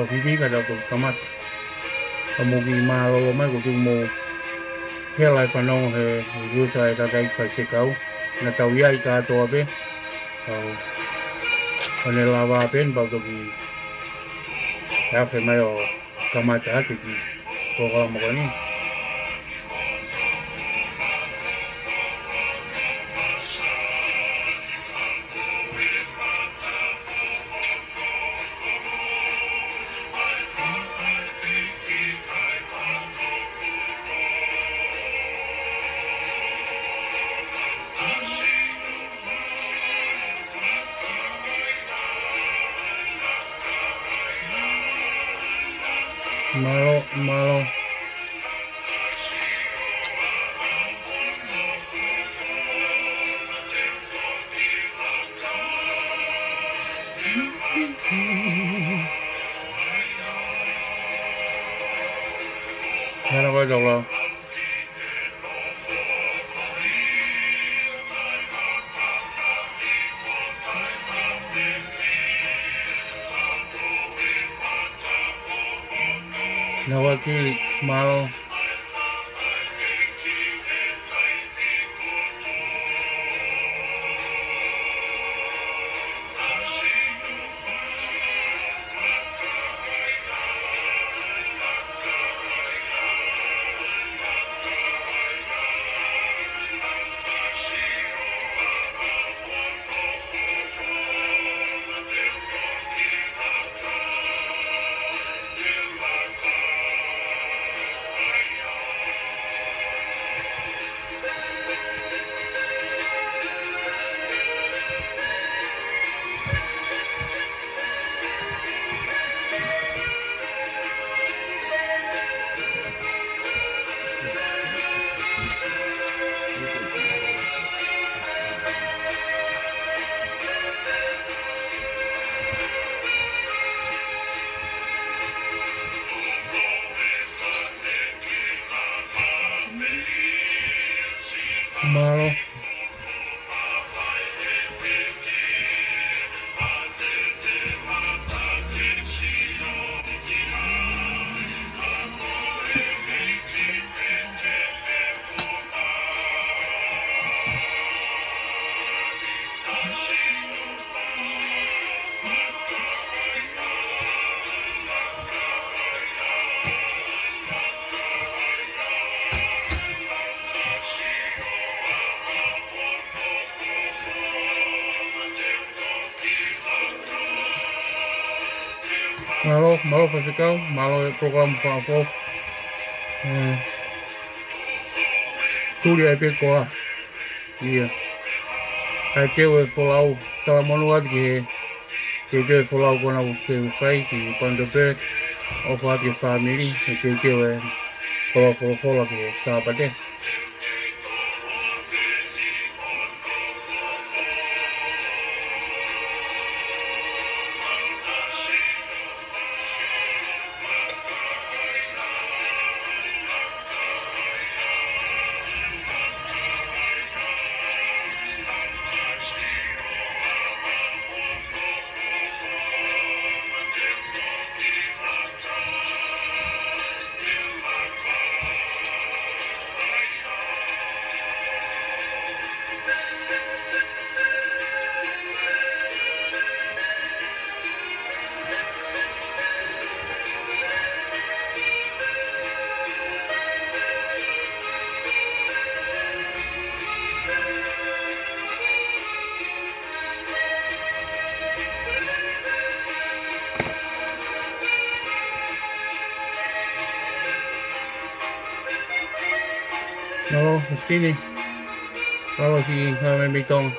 kalau gigi kalau tu kamat kamu gigi malu ramai kau tu mau helai fanong he jua saya tak ada iksa sekau nak tahu ya ika tu apa kau lawa apa yang bau tu gigi ya femai kamat hati gigi kau kamu ni Malo, malo fa se kau, malo e programu fa fof. E, Turi ai peko a. Ia. Ai teo e folau, tala manu ati ki he. Ke teo e folau kona u se ufai ki pando pek. Ofa ati ki whamiri, e teo teo e folau folau folau ki he. Sāpate. Sāpate. tiếp đi Maroji hơi bên bacon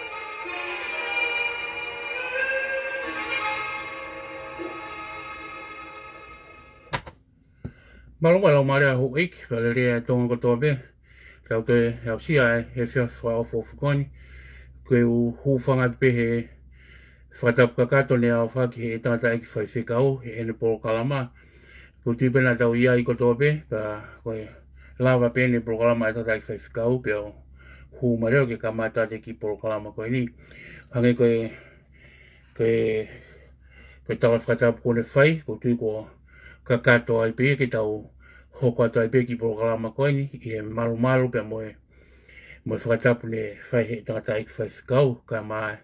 mà lúc này là mà là hữu ích và lấy để trong cái tổ bên rồi cái học sinh ai hết sức phải học phục con cái hữu phong ăn bê hệ phát tập các cái tổ này học phát hệ tăng tại phải xây cầu hệ nó bỏ cả lắm mà cũng tiếp bên là tàu ia cái tổ bên và cái lava pene programa e tata i fai whikau pe o hu mareo ke kamata te ki programa koe ni. Hange koe, koe, koe tala whakatapu kone whai, ko tui ko ka ai pe ke tau hoko atai pe ki programa koe ni, i e malu malu pe moe, moe whakatapu ne whai he tata fai whikau, ka mai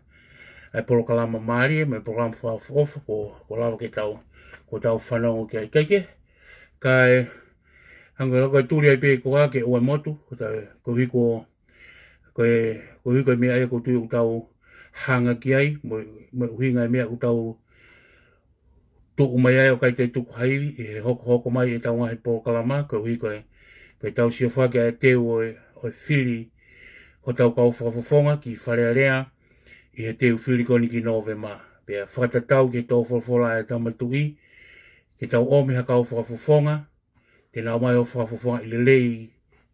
ai programa maari, mai porokalama whaafofa, ko, ko lava ke tau, ko tau whanau ke ai keike. Kai, hanga ra kai e tūri ai pe ko ga ke oa motu, ko tā ko hiko, ko e, ko hiko e mea ai ko tui utau hanga ki ai, mo, mo uhinga e mea utau tuku mai ai o kai te tuku haiwi, e hoko hoko mai e tau ngahi pō kalama, ko hiko e, ko e tau sio whakea e teo o e, o e whiri, ko tau kau whawhawhonga ki wharea rea, i he teo whiri koni ki nove mā. Pea whakatatau ke tau whawhawhola e tamatuhi, ke tau omiha kau fonga te nao mai o whawhawha i lelei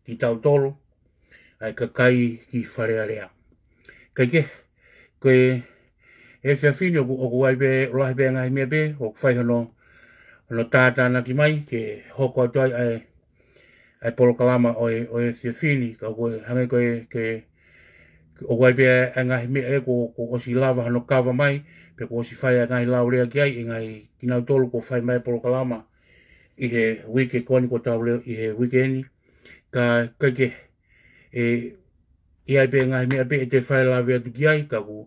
ki tau tolo, ai ka kai ki wharearea. Kai ke, koe e whia whini o kua ai be, rahi be ngai mea be, o kwhai hono, hono tātana ki mai, ke hoko atuai ai, ai polo kalama o e, o whia whini, ka koe hangai koe ke, o kua ai be ngai mea e, ko, ko osi lava hono kawa mai, pe ko osi whai a ngai lau rea ki ai, e ngai kinau tolu ko whai mai polo kalama, i he wike kwani ko tau leo i he wike eni. Ka kaike e i ai pe ngai mea pe e te whae lawe atu ki ai ka ku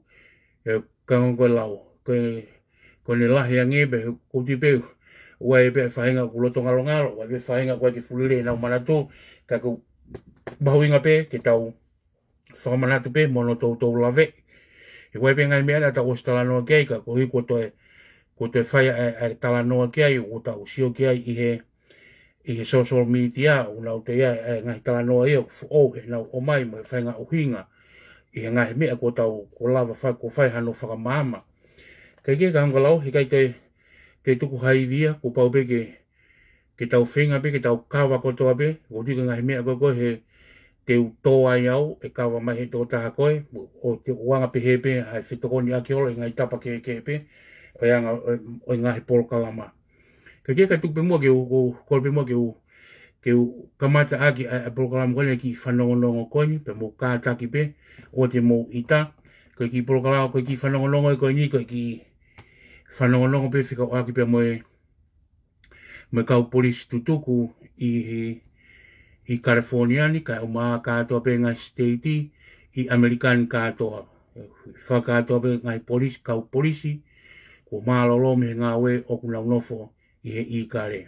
e, ka ngon koe lao. Ko, e, ko ne lahe a nge pe kouti pe ua e pe e whaenga ku loto ngalo ngalo ua e pe whaenga ku ake fulele nao manato ka ku bahu inga pe ke tau whamanatu pe mono tau tau lawe. E wai e pe ngai mea na tau stala noa kei ka ko hiko toe ko te whai ai, ai tala noa ki ai o ta usio ki ai i he i he social media o nau te ia e ngahi tala noa ia o oh, he nau o mai mai whainga o hinga i he ngahi mea ko tau ko lava whai ko whai hano whakamaama kei kei ka hanga lau he kai te tuku hai dia ko pau pe ke ke tau whinga pe ke tau kawa ko toa pe o tika ngahi mea ko ko he te utoa i au e kawa mai he tō taha koi o te wanga pe he pe hai whetokoni ake ola i e ngai tapa ke ke pe o yanga o inga he polo kalama. Ka kia ka tupe mua ke o kolpe mua ke o kamata aki a polo kalama kone ki whanongo nongo koni pe mo kata ki pe o te mo ita ko ki polo kalama ko ki whanongo nongo i e koni ko ki whanongo nongo pe whika o aki pe moe me kau polisi tutuku i he i California ni ka o maa katoa pe ngai state i American katoa whakatoa pe ngai polisi kau polisi ko mālolo me ngā we o kuna unofo i he i kāre.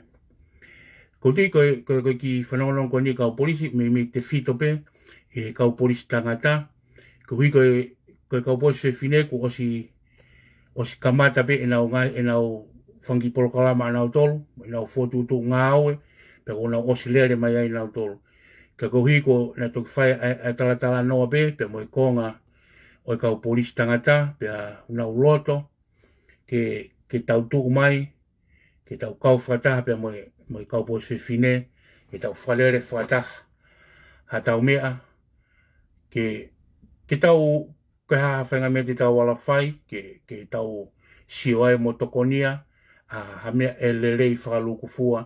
Ko te koe koe koe ki whanonon koe ni kau polisi me me te whitope e kau polisi tangata. Ko hui koe koe kau polisi se whine ku osi, osi kamata pe e nau ngā e nau whangi polokalama tolu, e nau ngā we, pe o nau osi lere mai ai nau tolu. Ka ko ko na toki whai a talatala noa pe, pe moi konga o e kau polisi tangata, pe a unau loto, ke ke tau tu mai ke tau kau fata pe mo mo kau po se fine ke tau falere fata ha tau mea ke ke tau ke ha fanga me tau wala fai ke ke tau sio ai mo tokonia a ha me e ele rei fa lu fua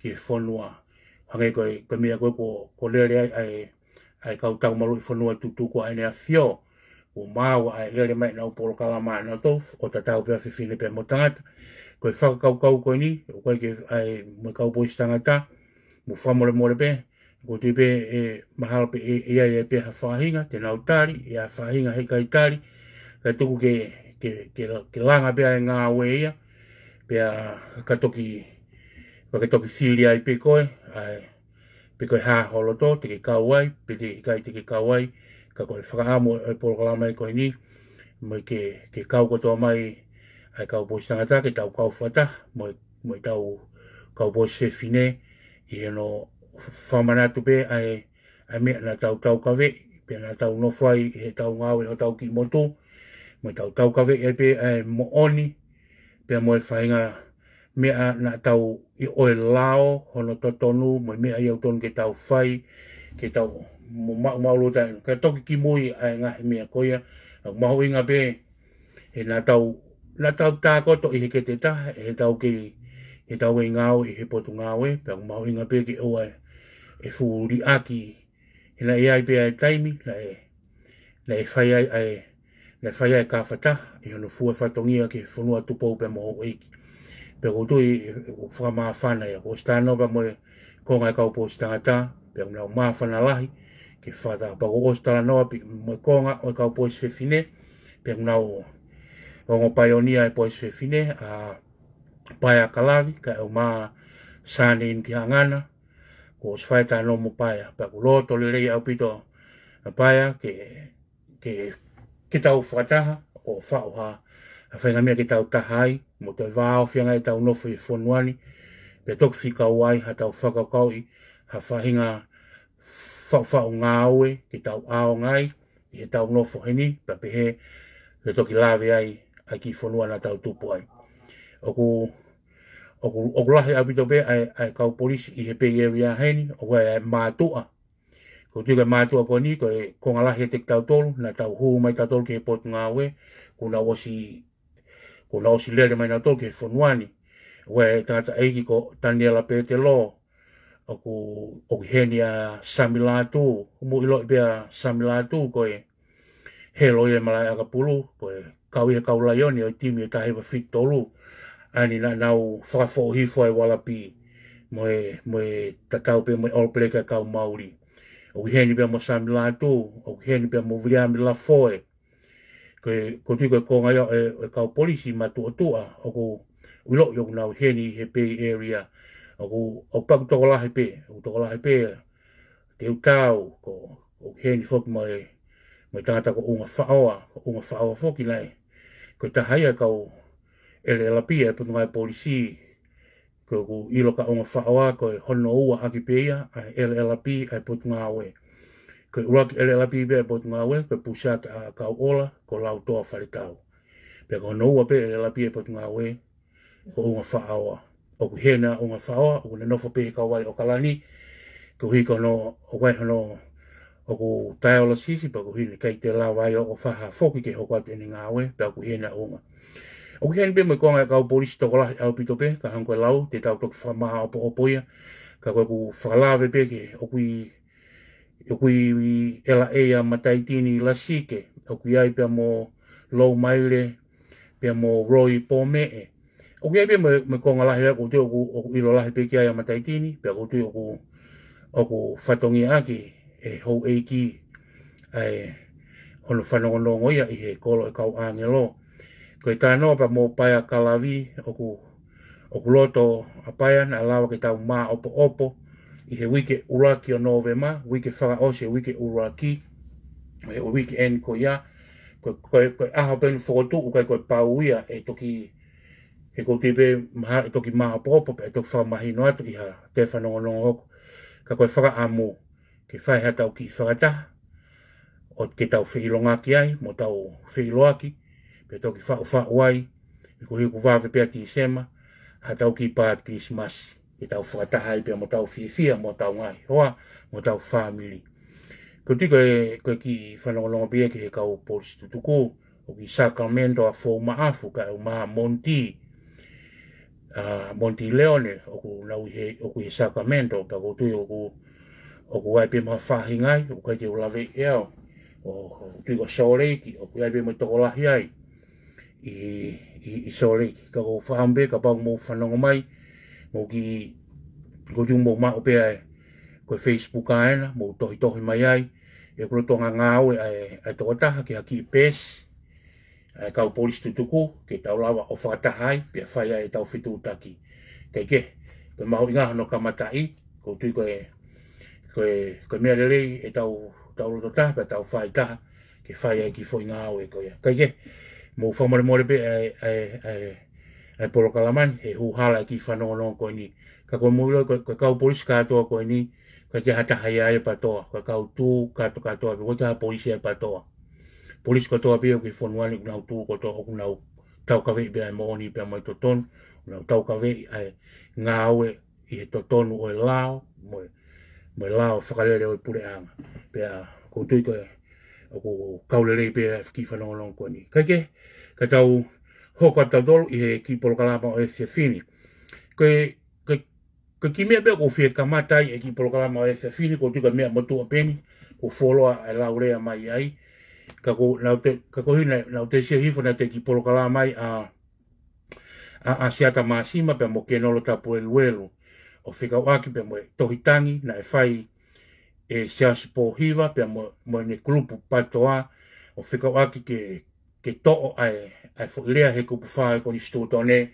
ke fonua ha ke ko ke mea ko ko lere ai ai kau tau malu fonua tu tu ko ai nea a fio o māua ai rere mai nau polo kawa maa na tau, o ta tau pia whiwhine Filipe mo tangata. Koe whakakau kau koe ni, o koe ke ai mai kau poisi tangata, mo whamore more pē, ko te pē e mahala pe e ia ia pē ha whahinga, te nau tāri, e ha whahinga hei kai tāri, kai tuku ke, ke, ke, ke langa pē e ai ngā ue ia, pē a katoki, wakatoki whiri ai pē koe, ai, koe hā holoto, te ke kau ai, pē te kai te ke kau ai, ka koe whakahamu e porokala mai koe ni, mai ke, ke kau katoa mai, ai kau poi sangata, ke tau kau whata, mai, mai tau kau poi se fine, i eno whamanatu pe, ai, ai mea na tau tau kawe, pe na tau nofai, he tau ngāwe o tau ki motu, mai tau tau kawe, ai pe, ai mo oni, pe moe whainga, mea na tau i oe lao, hono totonu, mai mea iau tonu ke tau whai, ke tau mau mau lo tai ka toki ki moi ai e nga me ko ia ma inga be e na tau la tau ta ko to i ke te ta e tau ke e tau e nga o e po tu e pe ma ho inga be ke o e ai e fu ri aki e ai ia be ai taimi la e la e fai ai ai la fai ai ka fata e no fu fa to nga ke fu nua tu po pe mo e ki pe ko to i fu ma ko sta no ba mo ko nga ka o po sta ta pe na ma fa te whada pako o stara noa pe mwe konga o kau poe se fine pe ngā o o ngō o nia e poe se fine a pai a kalavi ka e o mā sāne in ki hangana ko o swai tā no mo pai a pako lō tole rei au pito a pai a ke ke ke tau whataha o whao ha a whainga mea ke tau tahai mo te vāo whianga e tau nofu i whonuani pe tokwhi kau ai ha tau whakau kau i ha fau fau ngā aue ki tau ao ngai, i he tau nofo heni, pape he, le toki lawe ai, ai ki whanua na tau tupu ai. Oku, oku, oku lahi a pito ai, ai kau polisi i he pe area heni, oku ai mātua. Ko tika mātua ko ni, ko e konga lahi e tek tau tolu, na tau hū mai tau tolu ki he potu ngā aue, kuna wasi, kuna wasi lere mai na tolu ki he whanua ni. Oku ai eiki ko Daniela Pete Law, aku aku henia samila tu mu ilo be samila tu ko e helo ye mala aga pulu ko e kau ye kau layo ni ti mi ta heva fit tolu ani na nau fa fo hi fo e wala pi mo e mo e ta pe mo ol play ka kau mauri o heni be mo samila tu o heni be mo vlia mi la fo e ko e ko ti ko ko nga e kau polisi ma tu tu a o ko ulo yo nau heni he pe area Aku au paku toko lahi pe, au toko lahi pe, te utau, ko heni foki mai, mai tangata ko unga whaoa, ko unga whaoa foki nei. Ko ta haia kau ele lapia, e putu mai e polisi, ko ku ilo ka unga whaoa, ko e hono ua haki peia, a ele lapi, a putu ngā oe. Ko e uraki ele lapi pe, a putu ngā oe, ko pusat a kau ola, ko lau toa whare tau. Pe ko hono ua pe, ele lapi, a putu ngā oe, ko unga whaoa o ku hena o ngā whaoa, o ne nofo pe ka wai o kalani, ko hiko no o wai hono o ku tae ola sisi, pa ku hini kai te la wai o whaha foki ke hoko atene ngā we, pe o ku hena o ngā. O ku hena pe mui kua ngai kau polisi toko lahi au pito pe, ka hankoe lau, te tau toki whamaha o po ka koe ku whakalawe pe ke o kui o kui ela ea mataitini lasike, o kui ai pe mo lo maile, pe mo roi pomee, o ke me me ko ngala e he ko te o ko i lo pe ki ai mata itini pe o ko o aki e ho e ki ai o lo fano ngolo ngoi ai he ko lo ka a lo ko ta pa mo pa ya kalavi o ko o ko loto a pa ya na lawa ke ta ma opo opo i he wiki uraki o nove ma wiki fa o se wiki uraki o e wiki en ko ya ko ko ko a ho ben fo to ko ko pa u ya e toki ki he ko tipe be maha i toki maha pohopo pe toki whao mahi no atu iha te whanongo nongo hoku. Ka koe whaka a mō, ke whae ha tau ki whakataha, o ke tau whihilo ki ai, mo tau whihilo aki, pe toki whao whao ai, i ko hiku wāwe pe ki sema ha tau ki pāt Christmas, ke tau whakataha hai pe mo tau whihia, mo tau ngai, hoa, mo tau family. Ko tiko e koe ki whanongo nongo bia ke he kau polisi tutuko, o ki Sacramento a fōma afu ka e o maha Monti, a uh, Leone o ku nau he o ku Sacramento pa ko tui o ku o ku ai pe ma ngai o ka te o lave e o o tui ko Saoreiki o ku ai pe mo toko lahi ai i, i, i Saoreiki ka ko whahambe ka pa mo whanonga mai mo ki ko tui mo ma upe ai ko Facebook aena mo tohi tohi mai ai e kuro tonga ngāwe ai, ai toko taha ki a ki pēsi e kau polis tutuku ke tau lawa o whakatahai pia whaia e tau fitu utaki. Kei ke, koe mahu inga hano kamata i, kou tui koe, koe, koe mea lelei e tau, tau roto taha pia tau whai taha ke whaia e ki fo inga au koe. Kei ke, mō whamare mōre pe ai, ai, e, e, e kalaman, he hu hala e ki whanonga nō koe ni. Ka koe mūra, koe, koe kau polis kātoa koe ni, koe te hatahai ai e patoa, koe kau tū kātoa kātoa, koe te hapolisi e patoa polis ko to apio ki fon wali na tu ko to ku na tau ka vei be mo ni be mo to tau ka vei ai nga i he to ton o lao mo mo lao fa kale o pure am be ko tu ko o ko kaule le be af ki fon ni ka ke ka tau ho ko ta i he ki pol kala mo e se fini ko ko ki me be ko fi ka mata i ki pol kala mo e se fini ko tu ka me mo o peni ko folo a e laurea mai ai kako na te kako hina na te sia hifo na te ki polo kala mai a a a sia ta masima pe mo keno lo tapo el welo o fika waki pe mo e tohitangi na e fai e sia spo hiva pe mo mo e ne klubu patoa o fika waki ke ke to ai ai fo lea he kupu fa e ko ni sto ne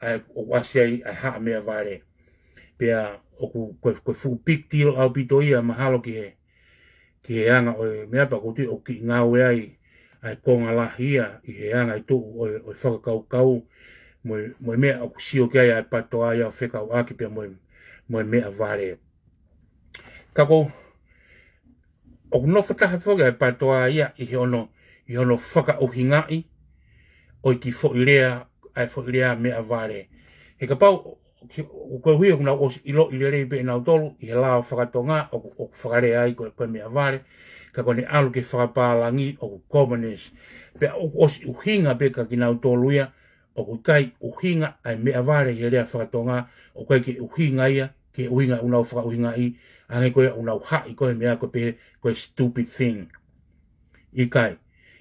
ai o wasi ai ai ha me vare pe a o ku ku fu pic til au pitoia mahalo ki he ki he anga o mea pakuti o ki ngā wea i ai konga lahia i he anga i tuu o, o whakakau kau mo i mea o kusio ki ai ai pato ai au whekau aki pia mo i mea vare. Kako, o kuno whataha whoke ai pato ai i he ono i ono whaka o hingai o i ki fo ai fo i rea mea vare. He ka pau o koe hui akuna o ilo i le rei pe nau tolu i he lao whakatonga o ko whakare ai koe koe mea vare ka kone alu ke whakapālangi o ko komanes pe o ko osi uhinga pe ka ki nau tolu ia o ko kai uhinga ai mea vare i he rea whakatonga o koe ke uhinga ia ke uhinga unau whakauhinga i ahe koe unau i koe mea koe pe koe stupid thing i kai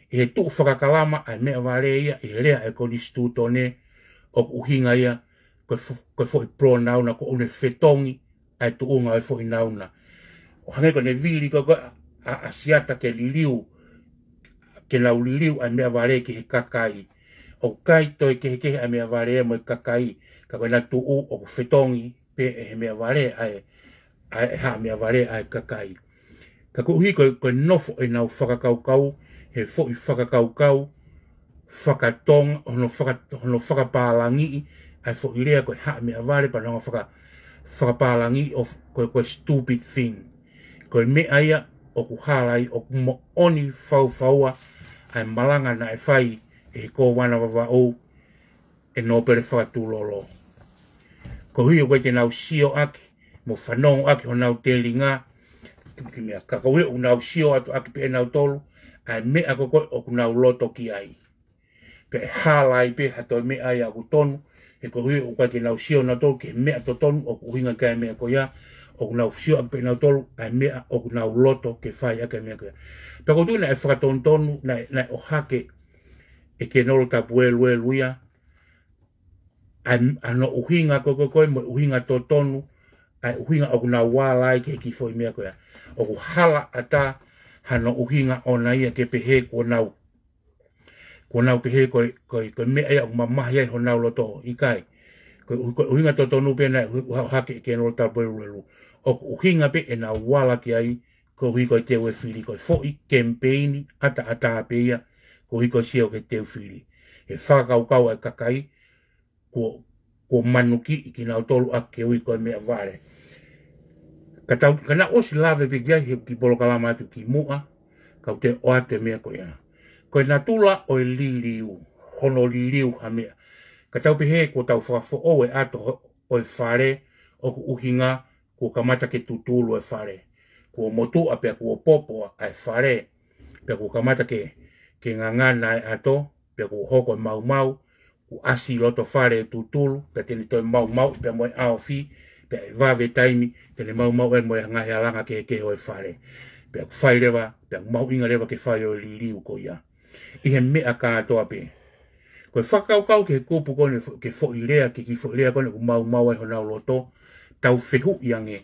e tu whakakalama ai mea vare ia i he rea e koni stu tone o ko uhinga ia koe fo i pro nauna, ko une fetongi, ai tu unga e fo nauna. O hangi ko ne vili, ko a asiata ke liliu, ke nau liliu, ai mea vare ke he kakai. O kai toi ke he ke he mea vare e mo i kakai, ka koe na tu u o fetongi, pe e he mea vare ai, ai ha mea vare ai kakai. Ka ko uhi koe, koe nofo e nau whakakaukau, he fo i whakakaukau, whakatonga, hono whakapālangii, whaka ai fo ilea koe haa mea vare pa nonga faka whakapalangi of koe koe stupid thing. Koe me aya o ku o mo oni fau faua ai malanga na e whai e ko kou wana wawa ou e nōpere whakatū lolo. Ko hui o koe te nau sio aki, mo whanong aki o nau tēli ngā, ki mea kakawe o nau sio atu aki pe e nau tolu, ai me a koe o ku nau loto ki ai. Pe hālai pe hatoi me aia o ku e ko hui o ka te lau sio na tō ke mea to tonu o ku hinga ka mea ko o ku nau sio ape na tolu a mea o ku nau loto ke fai a ka e mea ko ia. Pako tui na e whakaton tonu na, na e o hake e ke nolo ta pu e lu e lu ia a, a no uhinga ko ko koe mo e uhinga to tonu a uhinga o ku nau wālai ke ki fo i mea ko O ku hala ata ta hana uhinga o na ia ke pehe ko nau ko nau pe he ko me ai ma ma ya ho nau lo to i kai ko u nga to to nu pe na ha ke ke no ta lu o u hinga pe na wala ki ai ko hi ko te we fili ko fo i campaign ata ata pe ya ko hi ko si ke te fili e fa ka u ka ko ko manuki i ki nau tolu a ke u ko me vare kata kana os lave pe ki polo kalama tu ki mua ka te o te me ko Ko na tula o e liliu, hono liliu ha mea. Ka tau pehe ko tau whafo o e ato o e whare o ku uhinga ko kamata ke tutulu e whare. Ko motu a pia ko popo a e whare. Pia ko kamata ke, ke nganga na e ato, pia ko hoko e mau mau, ko asi loto whare e tutulu, ka tene to e mau mau, pia moe ao fi, pia e vave taimi, tene mau mau e moe ngahe alanga ke e e whare. Pia ko whai rewa, pia mau inga rewa ke whai o e liliu ko ia i he mea ka atoa pe. Koe whakau kau ke he kōpu kone ke fo i ke ki fo i rea kone ku mau mau e honau loto, tau whehu i ange.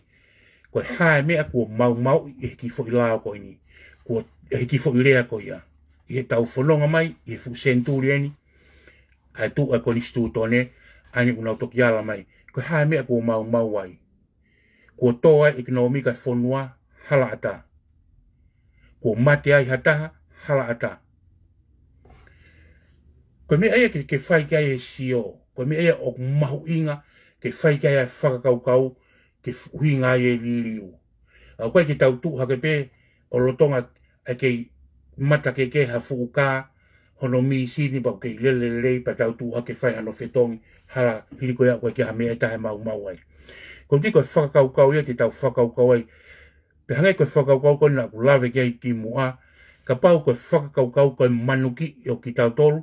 Koe hae mea kua mau mau i he ki fo lao koe ni, kua he ki fo i rea koe ia. I he tau whanonga mai, i he fu senturi eni, hae tu a koni stu tone, ane unau toki ala mai. Koe hae mea kua mau mau ai. Kua toa e kinaomi kai whanua, hala ata. Kua mate ai hataha, Hala ata. Koe mea ia ke, ke whai kai e sio. Koe mea ia o mahu inga, ke whai kai e kau ke hui ngā e liriu. A koe ke tau tūha ke pē, o lotonga e ke mata ke ke ha whukukā, hono mi sini pa ke lele lei pa tau tūha ke whai hano whetongi, hara hiriko ia koe ke ha mea e tahe mau mau ai. Koe mea koe whakakaukau ia te tau whakakaukau ai, pe hangai koe whakakaukau koe nā kulawe ke ai ki mua, ka pau koe whakakaukau koe manuki o ki tau tolu,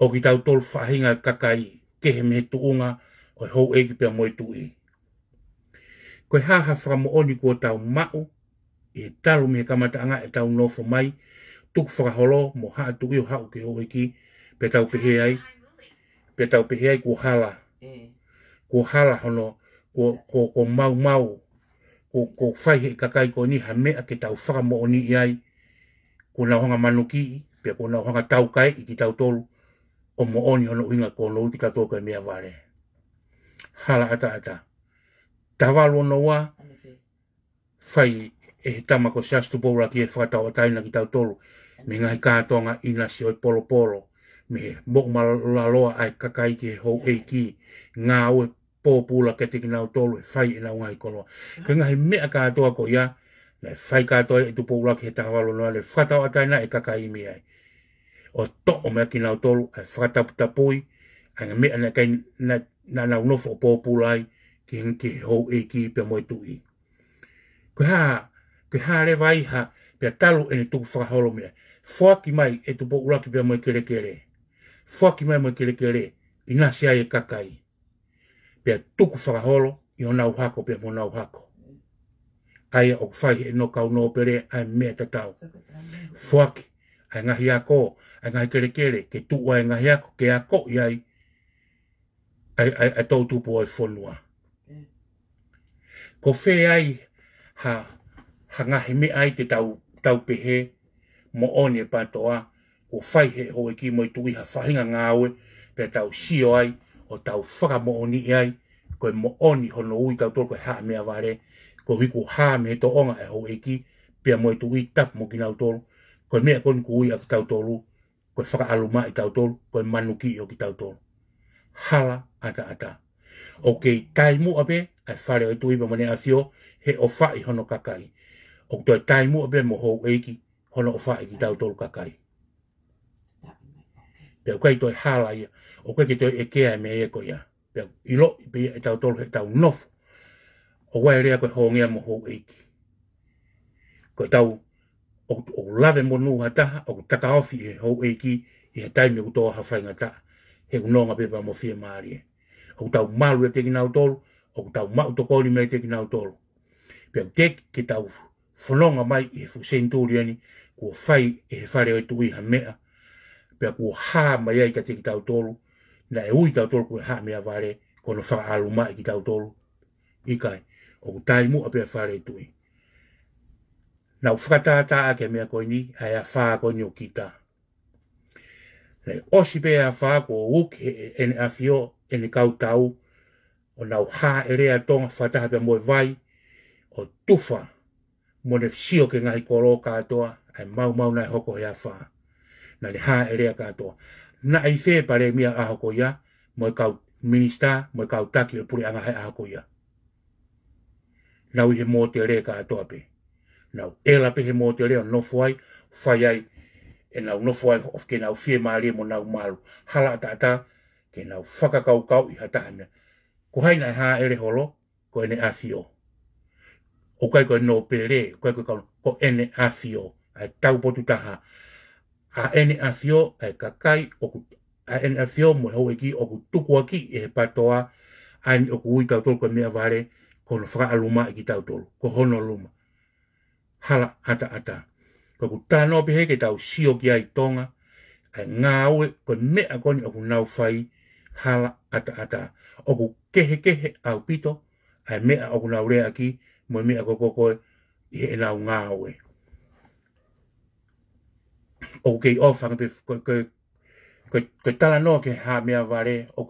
o ki tau tolu whahinga kakai ke he mehe tuunga o hou eki pia moe tui. Koe haha whamo oni kua tau mao, i he talu mehe kamata anga e tau nofo mai, tuk whakaholo mo haa tui o hau ke hou eki, pe tau pehe ai, pe tau pehe ai kua hala, eh. kua hala hono, kua, kua, kua mau mau, kua, kua whaihe kakai kua ni ha mea ke tau whamo oni i ai, kua nauhanga manuki, pe kua nauhanga tau kai i ki tau tolu, o mo oni ono inga ko no ki tato ko mea vare. Hala ata ata. Tawalu ono wa, fai e he tama ko siastu poura ki e whakatawa taina ki tau tolu, me ngai kātonga ina si oi polo polo, me mok malaloa ai kakai ki e hou eiki, ngā oe pōpūla ke te ki tolu e fai ina e ngai konoa. Ka ngai mea kātoa ko ia, le fai kātoa e tu poura ki he tawalu noa, le whakatawa taina e kakai mi ai o to o mea kina utolu ai whakataputapui ai ngā mea nei kai nā nā unofo o pōpulai ki hengi ki hou e ki pia moe tui. Koe hā, koe hā rewa i ha pia talu e ni tuku whakaholo mea. Fua ki mai e tupo uraki pia moe kere kere. Fua ki mai moe kere kere i nā si e kakai. Pia tuku whakaholo i o nau hako pia mo nau hako. Aia o kufai e no kau no pere ai mea tatau. Fua ai ngahi a ko, ai ngahi kere kere, ke tu ai ngahi a ko, ke a ko i ai, ai, ai, ai tau tupu Ko whē ai, ha, ha ngahi me ai te tau, tau pehe, mo one pātoa, ko whai he ho ki mo i tui ha whahinga ngā oe, pe tau sio ai, o tau whaka mo oni i ai, ko e mo oni hono ui tau tolko e haa mea ko hiku haa me to onga e ho e ki, pia mo i tui tap mo ki nau koe mea koe nuku uia ki tau tolu, koe whakaaluma i tau tolu, koe manuki yo ki tau tolu. Hala ata ata. okay kei taimu ape, ai whare o tuiba mane a he ofa i hono kakai. O kutoe taimu ape mo hou eiki, hono ofa whai ki tolu kakai. Pea kai toi hala ya o kai ki toi e kea me eko ia. Pea ilo i pe ia e tau tolu he tau nofu. O wai rea koe hongia mo hou eiki. Koe tau o lave mo nu hata o taka ofi e ho e ki e hatai me uto ha fainga ta he unonga pepa mo fie maari o tau malu e teki nau tolu o tau mau to koli me teki nau tolu pe o tek ke tau fononga mai e fu senturi ani kua fai e he fare o e tui ha mea pe a kua ha mai ai ka teki tau tolu na e ui tau tolu kua ha mea vare kono faa alu mai ki tau tolu ikai o taimu mu a pe a e tui na ufatata ake mea koi ni a ea faa koi o okita. Le osi pe ea faa ko uki ene afio ene kautau o na uha erea tonga fataha pe moe vai o tufa mo ne fisio ke ngahi koro katoa ai mau mau nai hoko ea faa na le ha erea katoa. Na ai fe pare mea ahoko ia moe kau minister kau kautaki o puri angahe ahoko ia. Na uhe mo te re katoa pei nau ela pe he mote leo no fuai fai ai e nau no fuai of ke nau fie maa mo nau malu hala tata ata ke nau whaka kau kau i hatahana ko hai na ha ere holo ko ene afio o kai ko no pele ko kai ko ko ene afio ai tau potu taha a ene afio e kakai o ku a ene afio mo hau eki o ku tuku aki e patoa ai o ku ui tau ko mea vale ko no whaka aluma e ki tau tolu ko hono aluma hala ata ata. Ko ku tano pe ke tau sio ki ai tonga, ai ngā ue ko ne a koni oku nau fai hala ata ata. Oku kehe kehe au pito, ai mea oku nau rea ki, mo mea koko koe i he e nau ngā ue. Oku kei o pe koe tala no ke ha mea vare, oku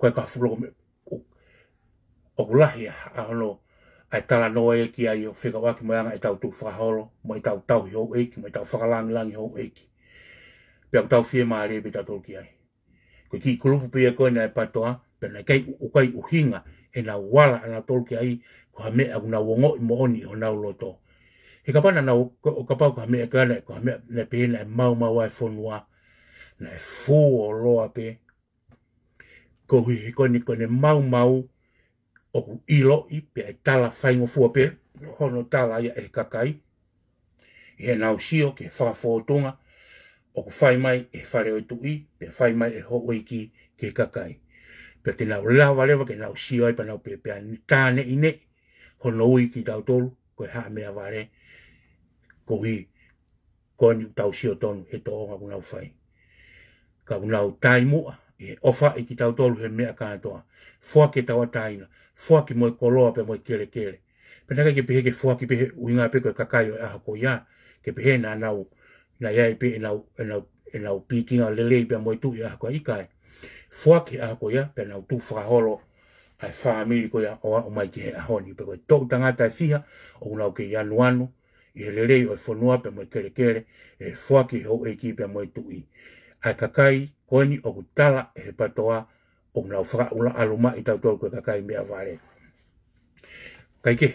kei kua fuloko me, oku lahi a hono, ai tala noa e ki ai o whika waki mo anga e tau tuk whakaholo, mo e tau tau hiou eiki, mo e tau whakalangi langi hiou eiki. Pea ku tau whie maa rea pe tatou ki ai. Ko ki kulupu pia koe nai patoa, pea nai kei ukai uhinga e na wala ana tol ki ai, ko ha mea una wongo i mooni o nau loto. He kapana na o kapau ko ha mea kana, ko ha mea na pehena e mau mau ai whonua, na e fuu o loa pe, ko hui he koe ni mau mau, o ku ilo i pe e tala fai ngo fua pe, hono tala ia e kakai. I he nau sio ke wha fōtunga, o ku fai mai e whare o i, pe fai mai e ho ki ke kakai. Pe te nau lawa lewa ke nau sio ai pa nau pe pe tāne i ne, hono ui ki tau tolu, ko e haa mea ware, ko hi, ko ane tau sio tonu he to onga ku nau fai. Ka ku nau taimua, e ofa i ki tau tolu he mea kātoa, fua ke tau taina, fuaki moi koloa pe moi kere kere. Penaka ke pehe ke fuaki pehe uinga pe koe kakayo e hako ya. ke pehe na nau, na iai pe e nau, e nau, e lelei pe moi tu i hako ikai. Fuaki e hako ia, pe nau tu whaholo, ai ya koe o a umai ki he ahoni, pe koe tau tangata e siha, o unau ke ianu anu, i he lelei o e whonua pe moi kere kere, e fuaki hou eiki pe moi tu i. Ai kakai, ni o kutala e he patoa, o mna ufaka ula aluma i tau tolko ka kai mea whare. Kaike,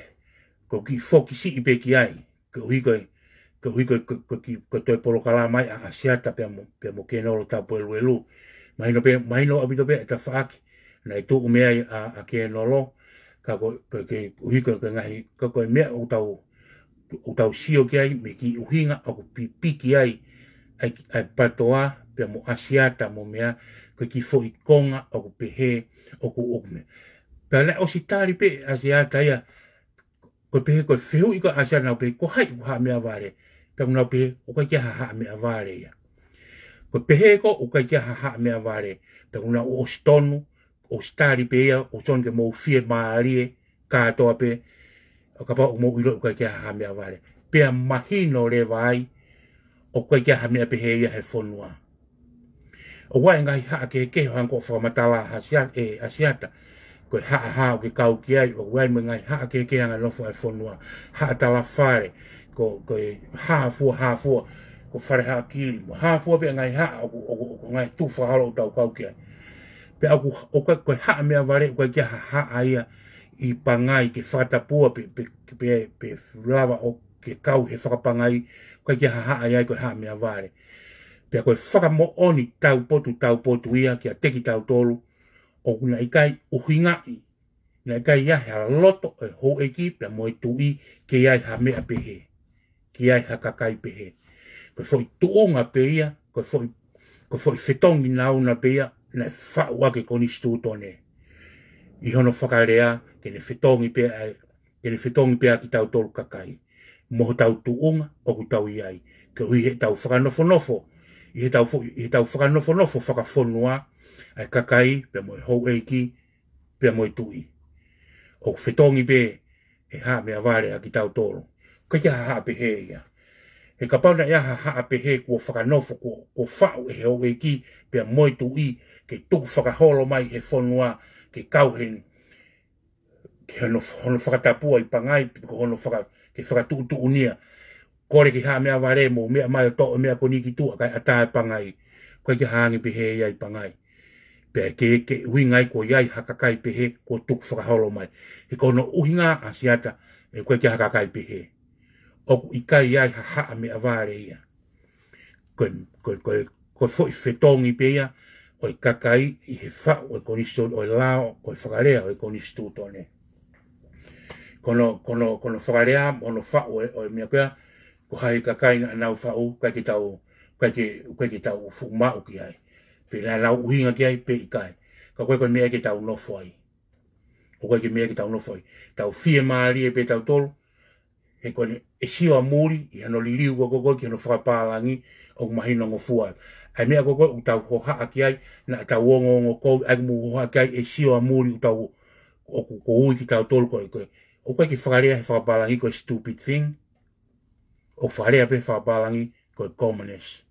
ko ki foki si ipe ki ai, ke uhi koe, ke uhi koe, ke ki ko toi polo kala mai a asiata pia mo, pia mo kena ola tau po elu elu. Mahino pe, mahino abito pe, e ta whaaki, na i tō umea i a, a kia nolo, ka koe, ke uhi koe, ngahi, ka koe mea o tau, o tau sio ki ai, me ki uhinga, ako pipi ki ai, ai, patoa, pia mo ta mo mea, koe ki fo i konga, o ku pehe, o ku okme. Pea lai o si tāri pe, a si ātaya, koe pehe koe whehu i koe asia nau pehe, ko hai ku haa mea vare, pea kuna pehe, o kai kia haa mea vare ia. Koe pehe ko, o kai kia haa mea vare, pea kuna o si tonu, o si tāri pe ia, o tonu ke mou fie maarie, kātoa pe, o kapa o mou ilo o kai kia haa mea vare. Pea mahino re vai, o kai kia haa mea pehe ia he fonua o wai ngai haa ke ke hoa ngoko wha matawa asiata, e, asiata. koe haa haa ke kau ki ai o wai ngai haa ke ke anga lofo ai fonua haa tala whare ko, ko haa fua haa fua ko whare haa kiri mo haa fua pia ngai haa o, o, ngai tu wha halo tau kau ki ai pe aku o koe, koe haa mea vare koe kia haa haa ia i pangai ke whatapua pe, pe, pe, pe, pe lava o ke kau he whakapangai koe kia haa haa ia koe haa mea vare koe pe koe whakamo oni tau potu tau potu ia ki a teki tau tolu o kuna i kai uhinga i. Nei kai ia hea loto e hou eki pe moe tu i ke iai ha mea pehe, ke iai ha kakai pehe. Koe fhoi tuunga pe ia, koe fhoi, koe fhoi whetongi nauna pe ia, nei whau ake koni stu tone. I hono whakarea, ke ne whetongi pe ai, ke ne whetongi pe a ki tau tolu kakai. Moho tau tu tuunga, oku tau iai, ke hui he tau whakanofonofo, nofo i he tau whakanofo nofo whakafonua ai kakai pe moe hou eiki pe moe tui. O whetongi be e hā mea vare a ki tau tōro. Ka iaha hā pehe ia. He ka pauna iaha hā pehe kua whakanofo kua, kua whau e hou eiki pe moe tui ke tuku whakaholo mai e whonua ke kauhen ke hono, hono whakatapua i pangai ke hono whakatukutu unia. Ke hono unia kore ki haa mea vare mo, mea mai o toko mea ko niki tua kai atae pangai, kai ki haangi pehe iai e pangai. Pea ke ke hui ngai ko iai hakakai pehe ko tuku whakaholo mai. He kono uhi ngā asiata e koe ki hakakai pehe. Oku i kai iai ha haa mea vare ia. Koe, koe, koe, koe fo i whetongi pe ia, o i kakai i he wha o i konistu o i lao o i whakarea o i konistu tone. Kono, kono, kono whakarea, ono wha o i mea kua, o hai ka kaina na fa o ka te tau ka te ka te tau fu ma o ki ai pe la la u hinga ki ai pe ka ka koe ko me ki tau no foi o ko ki me ki tau no foi tau fi e ma ri e pe tau tol e ko ni e si o muri i ano li liu ko ko ki no fa pa langi ni o ma hinga ngo fu ai ai ko ko tau ho ha ki ai na tau o ngo ko ai mu ho ki ai e si o muri tau o ko ko u ki tau tol ko ko o ko ki fa ri e fa pa langi ko stupid thing o wharea pe whabarangi koe communis.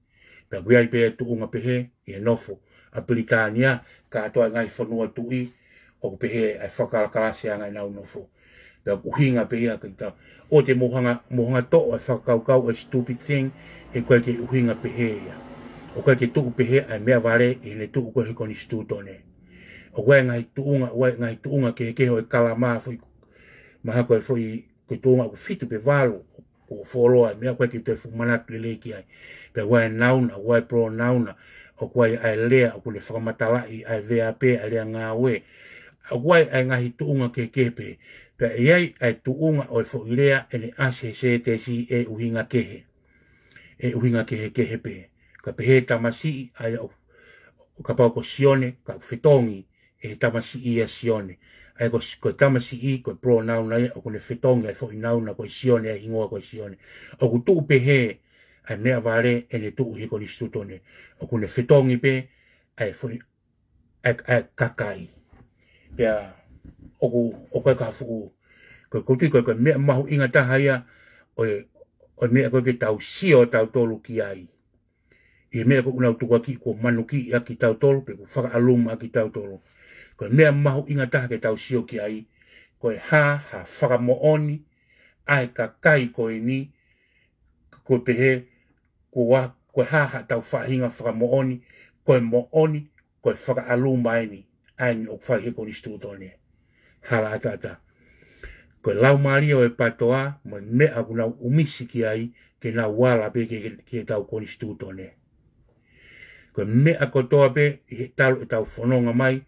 Pea kui ai pea tu unga pehe i e nofo a Britania ka atoa ngai whanua tui o pehe ai whakarakarase a ngai nau nofo. Pea uhinga pehe a kaita. O te mohanga, mohanga to o whakaukau a stupid thing e koe te uhinga pehe ia. O koe te tuku pehe ai mea vare i e ne tuku koe he koni stutone. O koe ngai tuunga, koe ngai tuunga ke hekeho e kalamaa fwi maha koe fwi koe tuunga ku fitu pe varu o folo me mea koe te fumana ki le ki ai. Pe wai nauna, wai pro nauna, o kwai ai lea, o kule whakamatala i ai VAP, ai lea ngā we. O kwai ai ngahi tuunga ke kepe, pe ai ai tuunga o i fo lea e ne ase se te si e uhinga kehe. E uhinga kehe kehe pe. Ka pehe tamasi ai o ka pau ko sione, ka fitongi, e tamasi i a sione e ko ko si i ko pro nau nai o ko ne fitonga fo e i nau na ko e sione e ingoa ko e sione o ku tu pe he ai mea vale e ne tu i ko ni stuto ne o ko ne fitongi pe ai fo i ai kakai pe a o ku o ko ka fu ko ko ti ko ko mea mahu inga tahaya o o mea ko ke tau sio tau tolu ki ai e me ko unau tukua ki ko manu ki a ki tau tolu pe ku whaka aluma a ki tau tolu koe mea mahu inga taha ke tau sio ki ai, koe ha, ha whakamooni, ai ka kai koe ni, koe pehe, koe, ha, ha tau whahinga whakamooni, koe mooni, koe whakaalu mai ni, ai ni okwhai he koni stu tōne. Hala atata. Koe lau maria oe patoa, mo me aku nau umisi ki ai, ke nga wala pe ke, ke, tau koni stu tōne. Koe me akotoa pe, he talo e tau whanonga mai,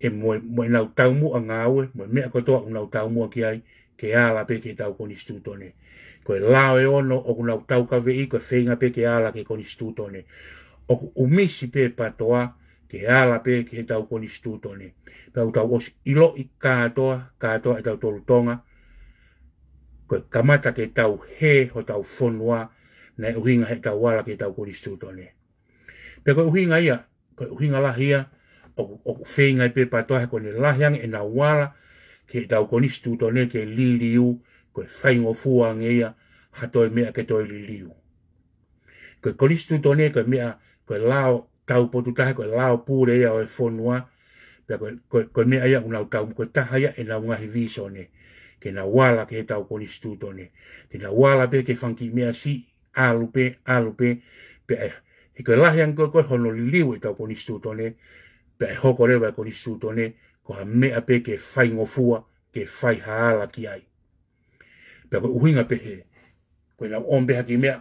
e moe, moe nau taumu a ngāwe, moe mea katoa ku nau taumu a ki ai, ke ala pe ke tau koni stutone. Ko lao e ono, o ku nau tau ka vei, ko e feinga pe ke ala ke koni stutone. O ku umisi pe patoa, ke ala pe ke tau koni Pe Pau tau os ilo i kātoa, kātoa e tau tolu tonga, ko kamata ke tau he, o tau fonua, na e uhinga he tau wala ke tau koni stutone. Pe ko e uhinga ia, ko e uhinga lahi o o feinga pe pa toa ko ni lahiang ina e wala ke da ko ni stu to ne ke liliu ko feingo fua ngeia ha toi mea ke toi liliu ko ko ni stu to ne mea ko lao tau po tuta ko lao pure ia o fonua e pe ko ko, ko mea ia una tau ko ta ia ina e unga hi visone ke na wala ke tau ko ni stu to ne na wala pe ke fanki mea si alupe alupe pe he ko lahiang ko ko hono liliu e tau ko stu to pe ai hoko rewa ko nisi uto ne, ko ha mea pe ke fai ngofua, ke fai haala ki ai. Pe ko uhinga pe he, ko ina ombe haki mea,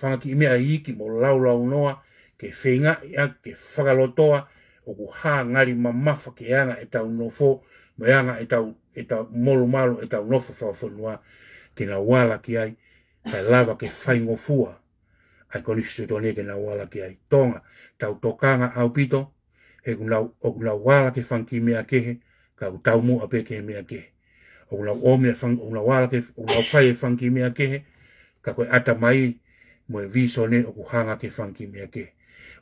whanga ki mea i ki mo lau noa, ke whenga ia, e ke whakalotoa, o ku hā ngari ma mafa ke anga e tau nofo, mo e anga e tau, e molu malu e tau nofo whawhanua, ke na wala ki ai, pe lava ke fai ngofua, ai ko nisi ne ke na wala ki ai. Tonga, tau tokanga au pito, he kulau o kulau wala ke fangki mea kehe, ka utau mua pe ke mea kehe. O kulau o mea fangki, o kulau wala ke, o kulau kai e fangki mea kehe, ka koe ata mai, moe viso ne o kuhanga ke fangki mea kehe.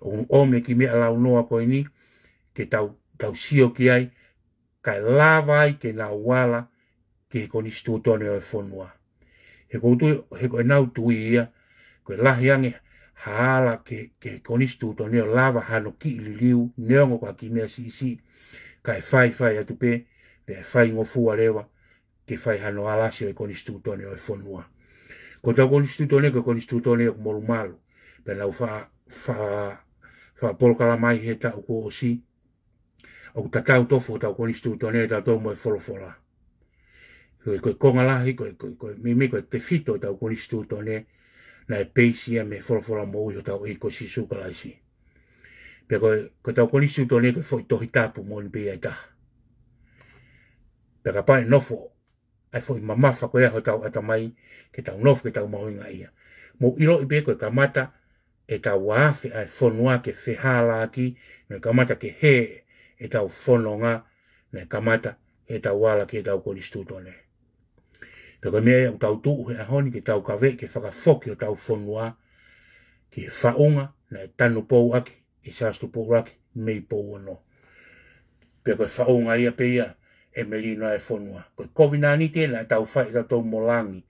O kulau o mea ki mea lau noa koe ni, ke tau, tau sio ki ai, ka lava ai ke nau wala, ke he koni stu o e fonua. He koutu, he koe nau tui ia, koe lahi angea, hala ke ke konistu to ne lava hano ki li liu ne ngo ka ki mea si ka e fai fai atu pe pe e fai ngo fua ke fai hano alasi o e konistu to ne e fonua ko ta konistu to ne ko konistu to ne o e kumoru malu pe lau fa fa fa polo kalamai he ta uko o si o ku tatau tofu ta uko nistu to ne ta tomo e folo ko e koe konga lahi ko e mimi ko te fito ta uko nistu ne na e peisi e me wholawhola mo ui o tau e ko sisu ka laisi. Pea koe, koe tau koni si utone koe fwoi tohi tapu mo ni pia i taha. Pea ka pae nofo, ai fwoi mamafa koe aho tau atamai, ke tau nofo ke tau mahoinga ia. Mo iro i pia koe kamata, e tau waafi ai fonua ke whehala aki, ne kamata ke he, e tau fononga, ne kamata, e tau wala ke tau koni si utone. Pea Pe ko mea o tau tuu he ahoni ke tau kawe ki whakafoki o tau whonua ke whaunga na e tanu pou aki i e sastu pou aki mei pou ano. Pe ko whaunga ia pe ia e me lino e whonua. Ko e kovina ni tēna e tau whai ta tau molangi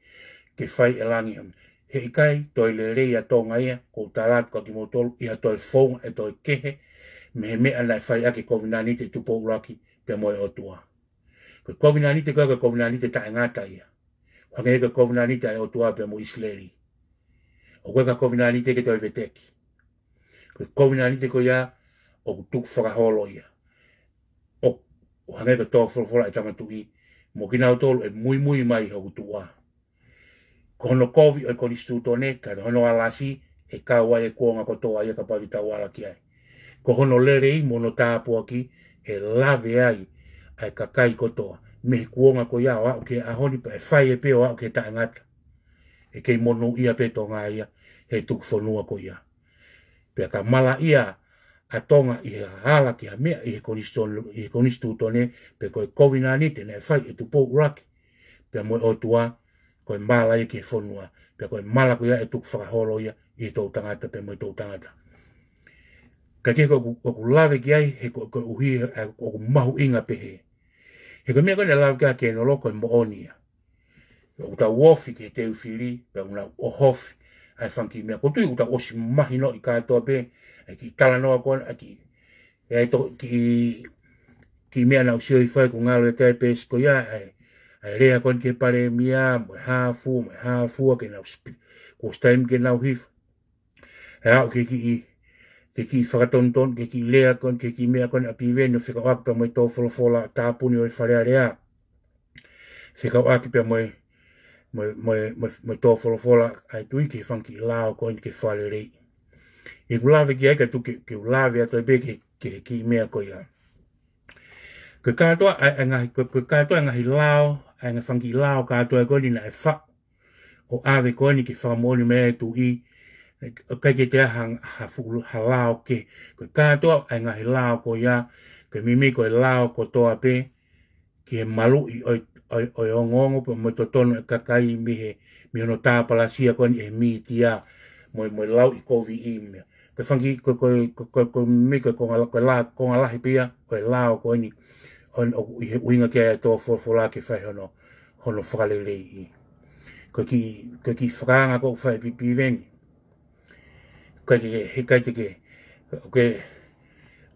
ke whai e langi am. He i kai toi le rei a tonga ia ko tarat kwa ki motolu ia toi whonga e toi kehe me he mea na e whai aki kovina ni te tupou raki pe moe otua. Ko e kovina ni te kwa ko kovina ni te ta e ngata ia. Hake hewe kovina nita e otu ape mu isleri. O kweka kovina nita ke teo teki. Kwe kovina nita ko ya o kutuku whakaholo ia. O hake hewe toa wholawhola e tamatu i. Mo kina otolu e mui mui mai ho kutu wa. Ko hono kovi o e konistu tone ka te hono alasi e kawai e kuonga kotoa ia e ka pavita wala ki ai. Ko hono lere i mono tāpua e lave ai ai kakai kotoa me kuonga ko ya wa ke a honi pa fai e, e pe wa ke ta ngat e ke monu ia pe to nga ia he tuk fonu ko ia pe ka mala ia a tonga i a hala ki a mea i he konistu, he konistu tone pe ko kovina ni te ne fai e, e tu pou raki pe mo o tua ko mala i ke fonua pe ko mala ko ia e tuk whakaholo ia i he tau tangata pe moe tau tangata ka ke ko ku lawe ki ai he ko uhi a ko mahu inga pe hee He ka mea kone lau kia ke noloko i e moonia. O ta uofi ke te uwhiri, pe una ohofi, ai whanki mea kotu i uta osi mahino i kātoa pe, ai ki tala noa kona, ai ki, ai to, ki, ki mea nau sio i whai ku ngā loe tai pe siko ia, ai, ai rea kone ke pare mea, mwe hāfu, mwe hāfu, ke nau spi, kos taim ke nau hifu. Ai au ke ki i, ke ki whakatonton, ke ki lea kon, ke ki mea kon, api wen, no whika wak pia mai tō wholofola tāpuni oi e wharea rea. Whika wak pia mai, mai, mai, mai, mai tō wholofola ai tui ke whanki lao kon, ke whare rei. E ku lawe ki aika tu, ke, ke u lawe atoi pe, ke, ke ki mea koi a. Koe kātua, ai, ai, ngahi, koe, koe kātua, ngahi lao, ai ngai whanki lao kātua koni na e wha, o awe koni ke whamoni mea tu i, e, o kai ke te ahang ha fukulu ha lao ke. Ko i kātoa, ai ngahi lao ko ia, ko mimi ko lao ko toa pe, ki he malu i oi, oi, oi ongongo, pa mo i totono e kakai mi he, e mi hono tā palasia ko ni he mi ti a, mo i lao i kovi i mea. Ko i whangi, ko i ko, ko, ko, ko, mi ko i lahi pia, ko lao ko ni, on, o, uinga ke a toa fōfōla ke whai hono, hono whakalelei i. Ko ki, ko ki whakaanga ko whai pipi veni, kai te ke, he kai te ke, o ke,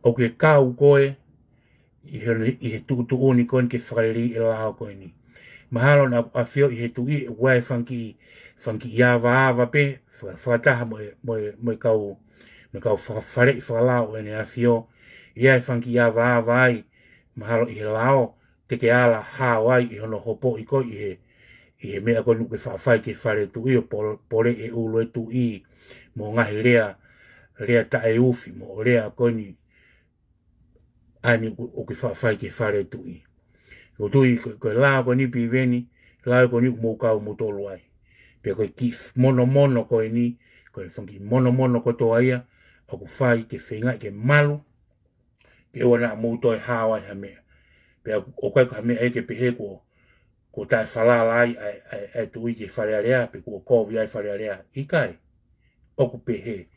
o ke kāu koe, i he, i he tukutuku ni koe ni ke whakarere e la koe ni. Mahalo na a whio i he tu i, wai whanki, whanki i awa awa pe, whakataha mo e, mo e, mo e kāu, mo e kāu whare i whakalao e ne a whio, i ai whanki i awa awa ai, mahalo i he lao, te ke ala hao ai i hono hopo i koe i he, i he mea koe nuke whawhai ke whare tu i, o pole e ulo e tu i, mo ngahi rea, rea ta e ufi mo, rea koni, ni, ani o ke whawhai ke whare tui. O tui, koe, koe la koe ni pi veni, la koe ni mo kau mo tolu ai. Pia koe ki mono mono koe ni, koe whanki mono mono koe toa ia, o ku whai ke whingai ke malu, pia wana mo toi hawa ha mea. Pia o kai ka mea eke pehe ko, ko tae whalala ai, ai, ai, ai tui ke whare area, pia ko kovi ai whare area, i kai oku pehe